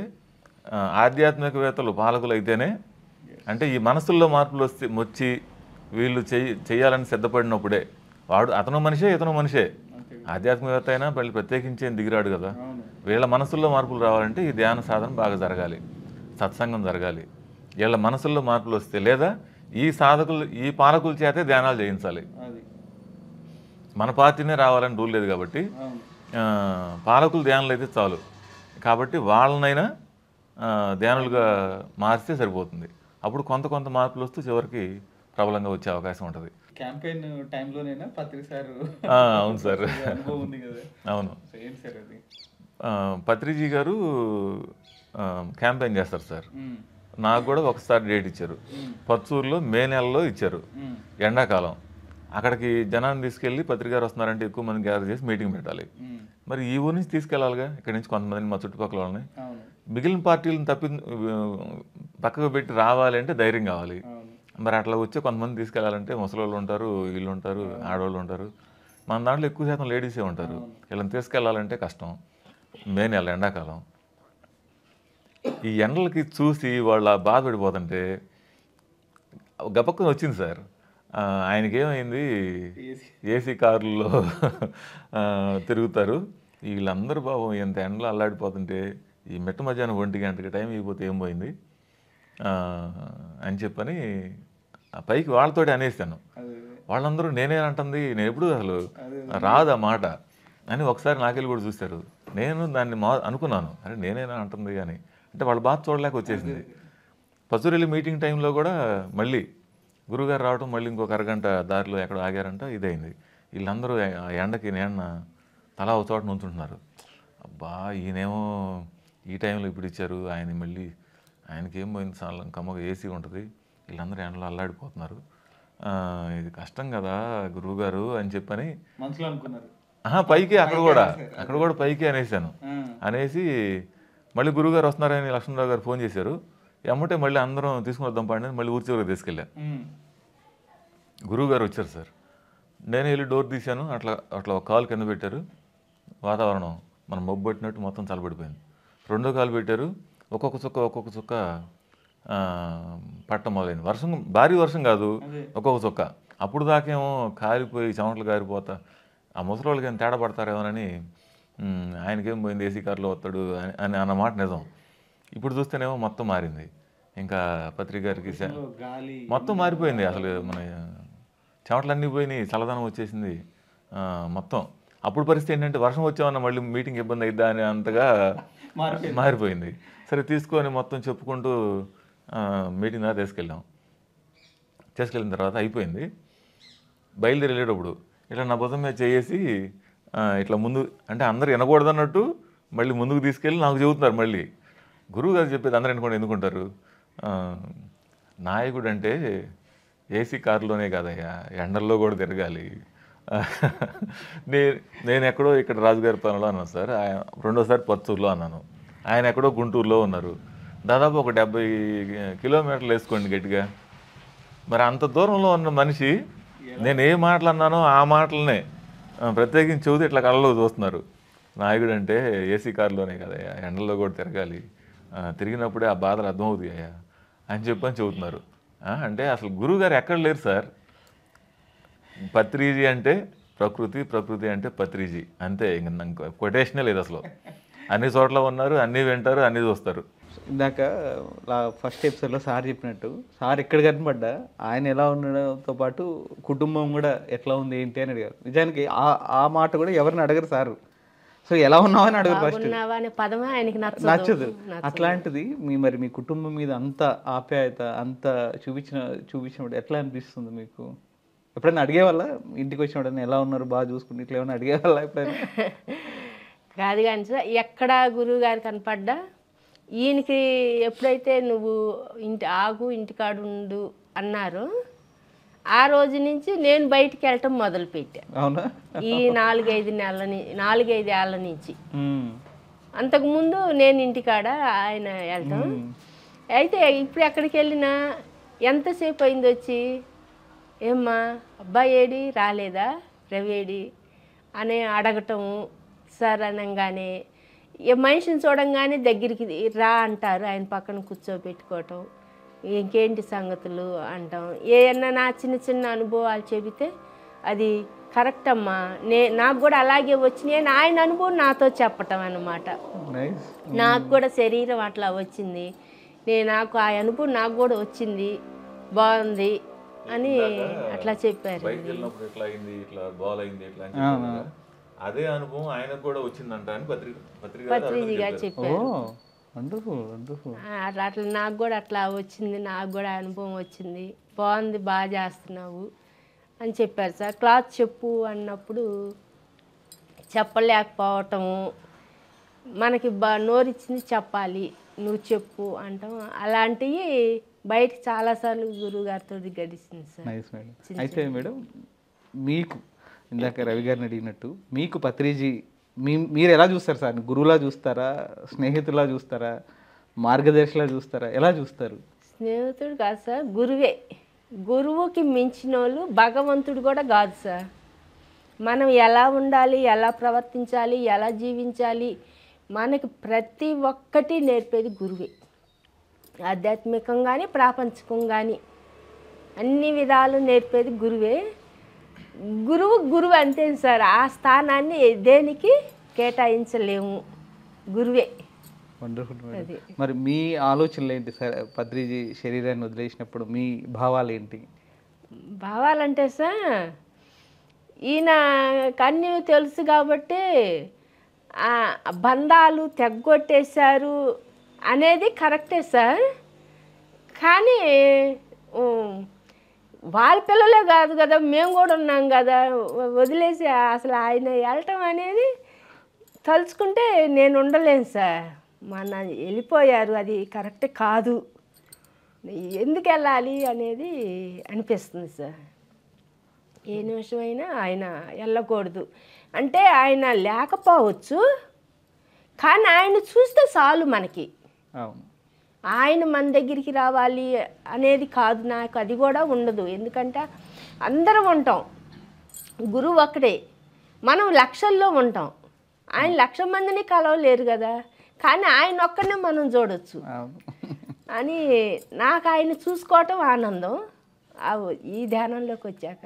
ఆధ్యాత్మికవేత్తలు పాలకులు అయితేనే అంటే ఈ మనసుల్లో మార్పులు వస్తే వచ్చి వీళ్ళు చెయ్యి చేయాలని సిద్ధపడినప్పుడే వాడు అతను మనిషే ఇతను మనిషే ఆధ్యాత్మికవేత్త అయినా వాళ్ళు ప్రత్యేకించి దిగిరాడు కదా వీళ్ళ మనసుల్లో మార్పులు రావాలంటే ఈ ధ్యాన సాధన బాగా జరగాలి సత్సంగం జరగాలి వీళ్ళ మనసుల్లో మార్పులు వస్తే లేదా ఈ సాధకులు ఈ పాలకుల చేతే ధ్యానాలు చేయించాలి మన పార్టీనే రావాలని రూల్ లేదు కాబట్టి పాలకులు ధ్యానులు అయితే చాలు కాబట్టి వాళ్ళనైనా ధ్యానులుగా మారిస్తే సరిపోతుంది అప్పుడు కొంత కొంత మార్పులు వస్తూ చివరికి ప్రబలంగా వచ్చే అవకాశం ఉంటుంది క్యాంపెయిన్ టైంలోనైనా పత్రిక సార్ అవును సార్ అవును పత్రిజీ గారు క్యాంపెయిన్ చేస్తారు సార్ నాకు కూడా ఒకసారి డేట్ ఇచ్చారు పచ్చూరులో మే నెలలో ఇచ్చారు ఎండాకాలం అక్కడికి జనాన్ని తీసుకెళ్ళి పత్రికారు వస్తున్నారంటే ఎక్కువ మంది గ్యాదర్ చేసి మీటింగ్ పెట్టాలి మరి ఈ ఊరి నుంచి తీసుకెళ్ళాలిగా ఇక్కడి నుంచి కొంతమందిని మా చుట్టుపక్కల వాళ్ళని మిగిలిన పార్టీలను తప్పి పక్కకు పెట్టి రావాలి అంటే ధైర్యం కావాలి మరి అట్లా వచ్చి కొంతమంది తీసుకెళ్ళాలంటే ముసలోళ్ళు ఉంటారు వీళ్ళు ఉంటారు ఆడవాళ్ళు ఉంటారు మన దాంట్లో ఎక్కువ శాతం లేడీసే ఉంటారు వీళ్ళని తీసుకెళ్ళాలంటే కష్టం మే నెల ఎండాకాలం ఈ ఎండలకి చూసి వాళ్ళ బాధపడిపోతుంటే గపక్కన వచ్చింది సార్ ఆయనకి ఏమైంది ఏసీ కార్లలో తిరుగుతారు వీళ్ళందరూ పాపం ఎంత ఎండలో అల్లాడిపోతుంటే ఈ మెట్ట మధ్యాహ్నం ఒంటి గంటకి టైం అయిపోతే ఏం పోయింది అని చెప్పని పైకి వాళ్ళతోటి అనేసాను వాళ్ళందరూ నేనే అంటుంది నేను ఎప్పుడు అసలు రాదా మాట అని ఒకసారి నాకెళ్ళి కూడా చూశారు నేను దాన్ని మా అనుకున్నాను అరే నేనేనా అంటుంది కానీ అంటే వాళ్ళు బాధ చూడలేక వచ్చేసింది పసూరెల్లి మీటింగ్ టైంలో కూడా మళ్ళీ గురుగారు రావడం మళ్ళీ ఇంకొక అరగంట దారిలో ఎక్కడ ఆగారంట ఇదైంది వీళ్ళందరూ ఆ ఎండకి నేను తలా ఒక చోట నుంచుంటున్నారు అబ్బా ఈయనేమో ఈ టైంలో ఇప్పుడు ఇచ్చారు ఆయన మళ్ళీ ఆయనకి ఏం పోయింది సాలం కమ్మగా ఏసీ ఉంటుంది వీళ్ళందరూ ఎండలో అల్లాడిపోతున్నారు ఇది కష్టం కదా గురువుగారు అని చెప్పని పైకి అక్కడ కూడా అక్కడ కూడా పైకి అనేసాను అనేసి మళ్ళీ గురువుగారు వస్తున్నారని లక్ష్మణరావు గారు ఫోన్ చేశారు ఎమ్మటే మళ్ళీ అందరం తీసుకుని వద్దాం మళ్ళీ ఊరి చివరికి తీసుకెళ్ళా గురువుగారు వచ్చారు సార్ నేను వెళ్ళి డోర్ తీశాను అట్లా అట్లా ఒక కాలు కింద పెట్టారు వాతావరణం మనం మొబ్బట్టినట్టు మొత్తం చల్లబడిపోయింది రెండో కాలు పెట్టారు ఒక్కొక్క చుక్క ఒక్కొక్క చుక్క పట్టం మొదలైంది వర్షం భారీ వర్షం కాదు ఒక్కొక్క చుక్క అప్పుడు దాకేమో కాలిపోయి చెమటలు కారిపోతా ఆ ముసలి వాళ్ళకి ఏమైనా తేడా పడతారేమోనని ఆయనకేం పోయింది ఏసీ కార్లో వస్తాడు అని అన్నమాట నిజం ఇప్పుడు చూస్తేనేమో మొత్తం మారింది ఇంకా పత్రికారికి మొత్తం మారిపోయింది అసలు మన చెమటలన్నీ పోయినాయి చల్లదనం వచ్చేసింది మొత్తం అప్పుడు పరిస్థితి ఏంటంటే వర్షం వచ్చామన్న మళ్ళీ మీటింగ్ ఇబ్బంది అయిద్దా అని అంతగా మారిపోయింది సరే తీసుకొని మొత్తం చెప్పుకుంటూ మీటింగ్ దాకా తీసుకెళ్ళాం తీసుకెళ్ళిన తర్వాత అయిపోయింది బయలుదేరి వెళ్ళేటప్పుడు ఇట్లా నా భుజం మీద చేసి ఇట్లా ముందు అంటే అందరు వినకూడదన్నట్టు మళ్ళీ ముందుకు తీసుకెళ్ళి నాకు చెబుతున్నారు మళ్ళీ గురువు గారు చెప్పేది అందరు వినకుండా ఎందుకుంటారు నాయకుడు అంటే ఏసీ కారులోనే కాదయ్యా ఎండల్లో కూడా తిరగాలి నే నేను ఎక్కడో ఇక్కడ రాజుగారి పనిలో అన్నాను సార్ ఆయన రెండోసారి పత్తూరులో అన్నాను ఆయన ఎక్కడో గుంటూరులో ఉన్నారు దాదాపు ఒక డెబ్బై కిలోమీటర్లు వేసుకోండి గట్టిగా మరి అంత దూరంలో ఉన్న మనిషి నేను ఏ మాటలు అన్నానో ఆ మాటలనే ప్రత్యేకించి చూది ఇట్లా కళ్ళలో చూస్తున్నారు నాయకుడు అంటే ఏసీ కారులోనే అయ్యా ఎండల్లో కూడా తిరగాలి తిరిగినప్పుడే ఆ బాధలు అయ్యా అని చెప్పని చెబుతున్నారు అంటే అసలు గురువుగారు ఎక్కడ లేరు సార్ పత్రిజీ అంటే ప్రకృతి ప్రకృతి అంటే పత్రిజీ అంతే ఇంక కొటేషనే లేదు అసలు అన్ని చోట్ల ఉన్నారు అన్నీ వింటారు అన్నీ చూస్తారు ఇందాక ఫస్ట్ ఎపిసోడ్లో సార్ చెప్పినట్టు సార్ ఎక్కడ కనపడ్డా ఆయన ఎలా ఉండడంతో పాటు కుటుంబం కూడా ఎట్లా ఉంది ఏంటి అని అడిగారు నిజానికి ఆ ఆ మాట కూడా ఎవరిని అడగరు సారు సో ఎలా ఉన్నావు అని అడగరు ఫస్ట్ నచ్చదు అట్లాంటిది మీ మరి మీ కుటుంబం మీద అంత ఆప్యాయత అంత చూపించిన చూపించినప్పుడు ఎట్లా అనిపిస్తుంది మీకు ఎప్పుడైనా అడిగేవాళ్ళ ఇంటికి వచ్చిన ఎలా ఉన్నారు బాగా చూసుకుని ఇట్లా ఏమైనా అడిగేవాళ్ళ ఎప్పుడైనా కాదు కానీ సార్ ఎక్కడ గురువు గారు కనపడ్డా ఈయనకి ఎప్పుడైతే నువ్వు ఇంటి ఆగు ఇంటికాడు అన్నారు ఆ రోజు నుంచి నేను బయటికి వెళ్ళటం మొదలు పెట్టా ఈ నాలుగైదు నెలల నాలుగైదు ఏళ్ళ నుంచి అంతకుముందు నేను ఇంటికాడ ఆయన వెళ్తాం అయితే ఇప్పుడు ఎక్కడికి వెళ్ళినా ఎంతసేపు అయింది వచ్చి ఏమ్మా అబ్బాయి ఏడి రాలేదా రవి ఏడి అని అడగటము అనగానే మనిషిని చూడంగానే దగ్గరికి రా అంటారు ఆయన పక్కన కూర్చోబెట్టుకోవటం ఇంకేంటి సంగతులు అంటాం ఏమన్నా నా చిన్న చిన్న అనుభవాలు చెబితే అది కరెక్ట్ అమ్మా నే నాకు కూడా అలాగే వచ్చినాయి ఆయన అనుభవం నాతో చెప్పటం అనమాట నాకు కూడా శరీరం అట్లా వచ్చింది నేను నాకు ఆ అనుభవం నాకు కూడా వచ్చింది బాగుంది అని అట్లా చెప్పారు అదే అనుభవం ఆయనకు కూడా వచ్చిందంట అని పత్రిక చెప్పారు అట్లా అట్లా నాకు కూడా అట్లా వచ్చింది నాకు కూడా అనుభవం వచ్చింది బాగుంది బాగా చేస్తున్నావు అని చెప్పారు సార్ క్లాత్ చెప్పు అన్నప్పుడు చెప్పలేకపోవటము మనకి బా నోరిచ్చింది చెప్పాలి నువ్వు చెప్పు అంటాం అలాంటివి బయటకు చాలాసార్లు గురువుగారితో గారితో గడిచింది సార్ అయితే మేడం మీకు ఇందాక రవి గారిని అడిగినట్టు మీకు పత్రిజీ మీ మీరు ఎలా చూస్తారు సార్ గురువులా చూస్తారా స్నేహితులా చూస్తారా మార్గదర్శిలా చూస్తారా ఎలా చూస్తారు స్నేహితుడు కాదు సార్ గురువే గురువుకి మించిన వాళ్ళు భగవంతుడు కూడా కాదు సార్ మనం ఎలా ఉండాలి ఎలా ప్రవర్తించాలి ఎలా జీవించాలి మనకి ప్రతి ఒక్కటి నేర్పేది గురువే ఆధ్యాత్మికంగాని కానీ అన్ని విధాలు నేర్పేది గురువే గురువు గురువు అంతే సార్ ఆ స్థానాన్ని దేనికి కేటాయించలేము గురువే మరి మీ ఆలోచనలు ఏంటి సార్ పద్రిజీ శరీరాన్ని వదిలేసినప్పుడు మీ భావాలు ఏంటి భావాలంటే సార్ ఈయన కన్నీ తెలుసు కాబట్టి బంధాలు తెగ్గొట్టేశారు అనేది కరెక్టే సార్ కానీ వాళ్ళ పిల్లలే కాదు కదా మేము కూడా ఉన్నాం కదా వదిలేసి అసలు ఆయన వెళ్ళటం అనేది తలుచుకుంటే నేను ఉండలేను సార్ నాన్న వెళ్ళిపోయారు అది కరెక్ట్ కాదు ఎందుకు వెళ్ళాలి అనేది అనిపిస్తుంది సార్ ఏ నిమిషమైనా ఆయన వెళ్ళకూడదు అంటే ఆయన లేకపోవచ్చు కానీ ఆయన చూస్తే చాలు మనకి అవును ఆయన మన దగ్గరికి రావాలి అనేది కాదు నాకు అది కూడా ఉండదు ఎందుకంటే అందరం ఉంటాం గురువు ఒక్కడే మనం లక్షల్లో ఉంటాం ఆయన లక్ష మందిని కలవలేరు కదా కానీ ఆయన ఒక్కడనే మనం చూడొచ్చు అని నాకు ఆయన చూసుకోవటం ఆనందం ఈ ధ్యానంలోకి వచ్చాక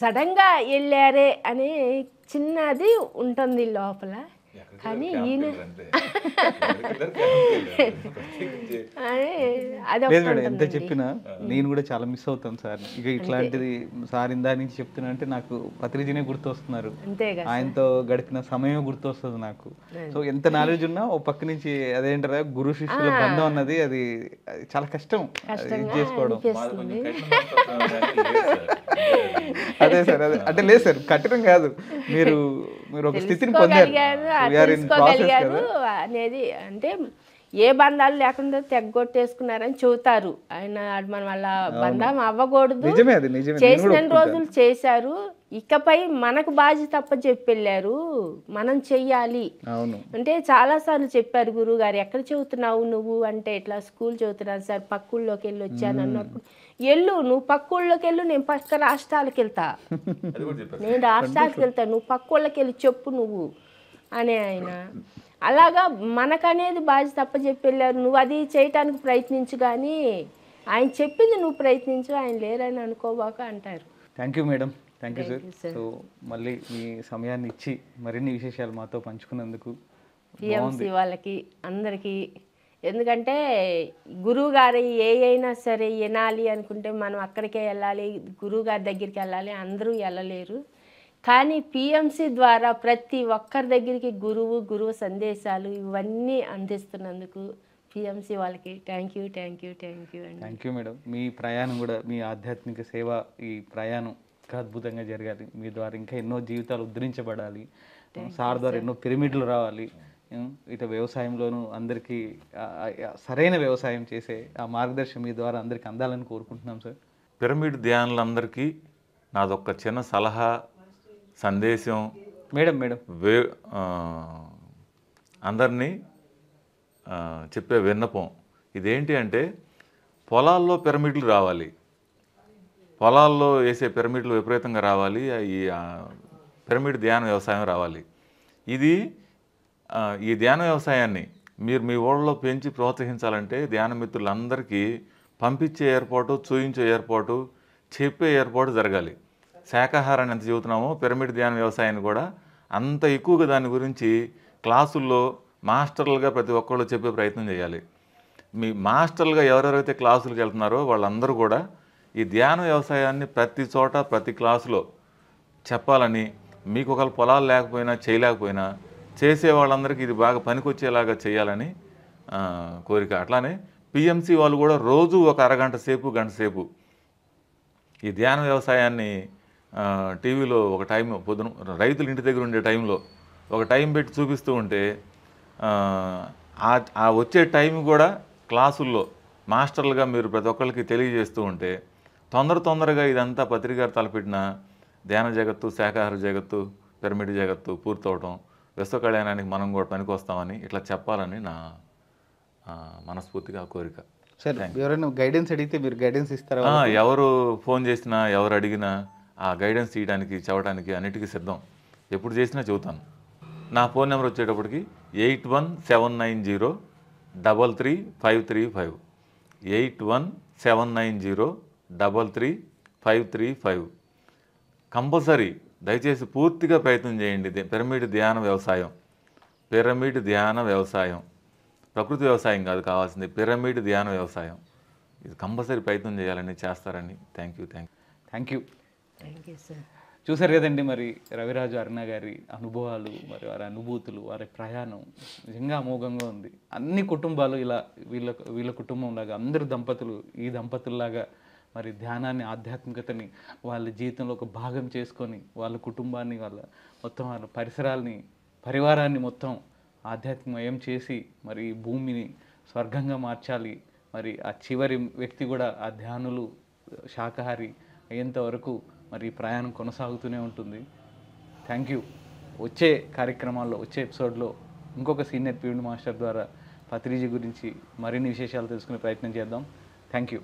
సడన్గా వెళ్ళారే అని చిన్నది ఉంటుంది లోపల కానీ ఈయన ఎంత చెప్పినా నేను కూడా చాలా మిస్ అవుతాను సార్ ఇక ఇట్లాంటిది సార్ ఇందా నుంచి చెప్తున్నా అంటే నాకు పత్రిజనే గుర్తొస్తున్నారు ఆయనతో గడిపిన సమయం గుర్తొస్తుంది నాకు సో ఎంత నాలెడ్జ్ ఉన్నా ఓ పక్క నుంచి అదేంటారా గురు శిష్యుల బంధం అన్నది అది చాలా కష్టం చేసుకోవడం అదే సార్ అదే అంటే లేదు సార్ కఠినం కాదు మీరు మీరు ఒక స్థితిని పొందారు తెలుసుకోగలిగారు అనేది అంటే ఏ బంధాలు లేకుండా తెగ్గొట్టేసుకున్నారని చెబుతారు ఆయన మన వాళ్ళ బంధం అవ్వకూడదు చేసిన రోజులు చేశారు ఇకపై మనకు బాధ్యత తప్ప చెప్పెళ్ళారు మనం చెయ్యాలి అంటే చాలా సార్లు చెప్పారు గురువు గారు ఎక్కడ చదువుతున్నావు నువ్వు అంటే ఇట్లా స్కూల్ చదువుతున్నాను సార్ పక్కుళ్ళలోకి వెళ్ళి వచ్చాను అన్నప్పుడు ఎల్లు నువ్వు పక్కుళ్ళకి వెళ్ళు నేను పక్క రాష్ట్రాలకు వెళ్తా నేను రాష్ట్రాలకు వెళ్తాను నువ్వు పక్కుళ్ళకి వెళ్ళి చెప్పు నువ్వు అని ఆయన అలాగా మనకనేది బాధ్యత చెప్పి వెళ్ళారు నువ్వు అది చేయటానికి ప్రయత్నించు కానీ ఆయన చెప్పింది నువ్వు ప్రయత్నించు ఆయన లేరని అనుకోబాక అంటారు thank you madam thank you sir so మళ్ళీ మీ సమయాన్ని ఇచ్చి మరిన్ని విశేషాలు మాతో పంచుకున్నందుకు పిఎంసి వాళ్ళకి అందరికీ ఎందుకంటే గురువుగారు ఏ అయినా సరే వినాలి అనుకుంటే మనం అక్కడికే వెళ్ళాలి గురువు గారి దగ్గరికి వెళ్ళాలి అందరూ వెళ్ళలేరు కానీ పిఎంసి ద్వారా ప్రతి ఒక్కరి దగ్గరికి గురువు గురువు సందేశాలు ఇవన్నీ అందిస్తున్నందుకు పిఎంసి వాళ్ళకి thank you thank you thank you అండి థ్యాంక్ యూ మేడం మీ ప్రయాణం కూడా మీ ఆధ్యాత్మిక సేవ ఈ ప్రయాణం ఇంకా అద్భుతంగా జరగాలి మీ ద్వారా ఇంకా ఎన్నో జీవితాలు ఉద్ధరించబడాలి సార్ ద్వారా ఎన్నో పిరమిడ్లు రావాలి ఇటు వ్యవసాయంలోనూ అందరికీ సరైన వ్యవసాయం చేసే ఆ మార్గదర్శనం మీ ద్వారా అందరికీ అందాలని కోరుకుంటున్నాం సార్ పిరమిడ్ ధ్యానులందరికీ నాదొక్క చిన్న సలహా సందేశం మేడం మేడం వే అందరినీ చెప్పే విన్నపం ఇదేంటి అంటే పొలాల్లో పిరమిడ్లు రావాలి పొలాల్లో వేసే పిరమిడ్లు విపరీతంగా రావాలి ఈ పిరమిడ్ ధ్యాన వ్యవసాయం రావాలి ఇది ఈ ధ్యాన వ్యవసాయాన్ని మీరు మీ ఊళ్ళో పెంచి ప్రోత్సహించాలంటే ధ్యాన మిత్రులందరికీ పంపించే ఏర్పాటు చూయించే ఏర్పాటు చెప్పే ఏర్పాటు జరగాలి శాఖాహారాన్ని ఎంత చెబుతున్నామో పిరమిడ్ ధ్యాన వ్యవసాయాన్ని కూడా అంత ఎక్కువగా దాని గురించి క్లాసుల్లో మాస్టర్లుగా ప్రతి ఒక్కళ్ళు చెప్పే ప్రయత్నం చేయాలి మీ మాస్టర్లుగా ఎవరెవరైతే క్లాసులకు వెళ్తున్నారో వాళ్ళందరూ కూడా ఈ ధ్యాన వ్యవసాయాన్ని ప్రతి చోట ప్రతి క్లాసులో చెప్పాలని మీకు ఒకవేళ పొలాలు లేకపోయినా చేయలేకపోయినా చేసే వాళ్ళందరికీ ఇది బాగా పనికొచ్చేలాగా చేయాలని కోరిక అట్లానే పిఎంసి వాళ్ళు కూడా రోజు ఒక అరగంట సేపు గంట సేపు ఈ ధ్యాన వ్యవసాయాన్ని టీవీలో ఒక టైం పొద్దున రైతులు ఇంటి దగ్గర ఉండే టైంలో ఒక టైం పెట్టి చూపిస్తూ ఉంటే ఆ వచ్చే టైం కూడా క్లాసుల్లో మాస్టర్లుగా మీరు ప్రతి ఒక్కరికి తెలియజేస్తూ ఉంటే తొందర తొందరగా ఇదంతా పత్రికారు తలపెట్టిన ధ్యాన జగత్తు శాఖాహార జగత్తు పిరమిడ్ జగత్తు పూర్తవటం విశ్వ కళ్యాణానికి మనం కూడా పనికొస్తామని ఇట్లా చెప్పాలని నా మనస్ఫూర్తిగా కోరిక సరే ఎవరైనా గైడెన్స్ అడిగితే మీరు గైడెన్స్ ఇస్తారా ఎవరు ఫోన్ చేసినా ఎవరు అడిగినా ఆ గైడెన్స్ ఇవ్వడానికి చదవడానికి అన్నిటికీ సిద్ధం ఎప్పుడు చేసినా చెబుతాను నా ఫోన్ నెంబర్ వచ్చేటప్పటికి eight one seven nine zero double three five three five eight one seven nine zero double three five three five compulsory దయచేసి పూర్తిగా ప్రయత్నం చేయండి పిరమిడ్ ధ్యాన వ్యవసాయం పిరమిడ్ ధ్యాన వ్యవసాయం ప్రకృతి వ్యవసాయం కాదు కావాల్సింది పిరమిడ్ ధ్యాన వ్యవసాయం ఇది కంపల్సరీ ప్రయత్నం చేయాలని చేస్తారని thank you thank you thank you చూసారు కదండి మరి రవిరాజు అరుణ గారి అనుభవాలు మరి వారి అనుభూతులు వారి ప్రయాణం నిజంగా అమోఘంగా ఉంది అన్ని కుటుంబాలు ఇలా వీళ్ళ వీళ్ళ కుటుంబంలాగా అందరు దంపతులు ఈ దంపతుల్లాగా మరి ధ్యానాన్ని ఆధ్యాత్మికతని వాళ్ళ జీవితంలో ఒక భాగం చేసుకొని వాళ్ళ కుటుంబాన్ని వాళ్ళ మొత్తం వాళ్ళ పరిసరాల్ని పరివారాన్ని మొత్తం ఆధ్యాత్మికమయం చేసి మరి భూమిని స్వర్గంగా మార్చాలి మరి ఆ చివరి వ్యక్తి కూడా ఆ ధ్యానులు శాకాహారి అయ్యేంత వరకు మరి ఈ ప్రయాణం కొనసాగుతూనే ఉంటుంది థ్యాంక్ యూ వచ్చే కార్యక్రమాల్లో వచ్చే ఎపిసోడ్లో ఇంకొక సీనియర్ పీరియడ్ మాస్టర్ ద్వారా పత్రిజీ గురించి మరిన్ని విశేషాలు తెలుసుకునే ప్రయత్నం చేద్దాం థ్యాంక్ యూ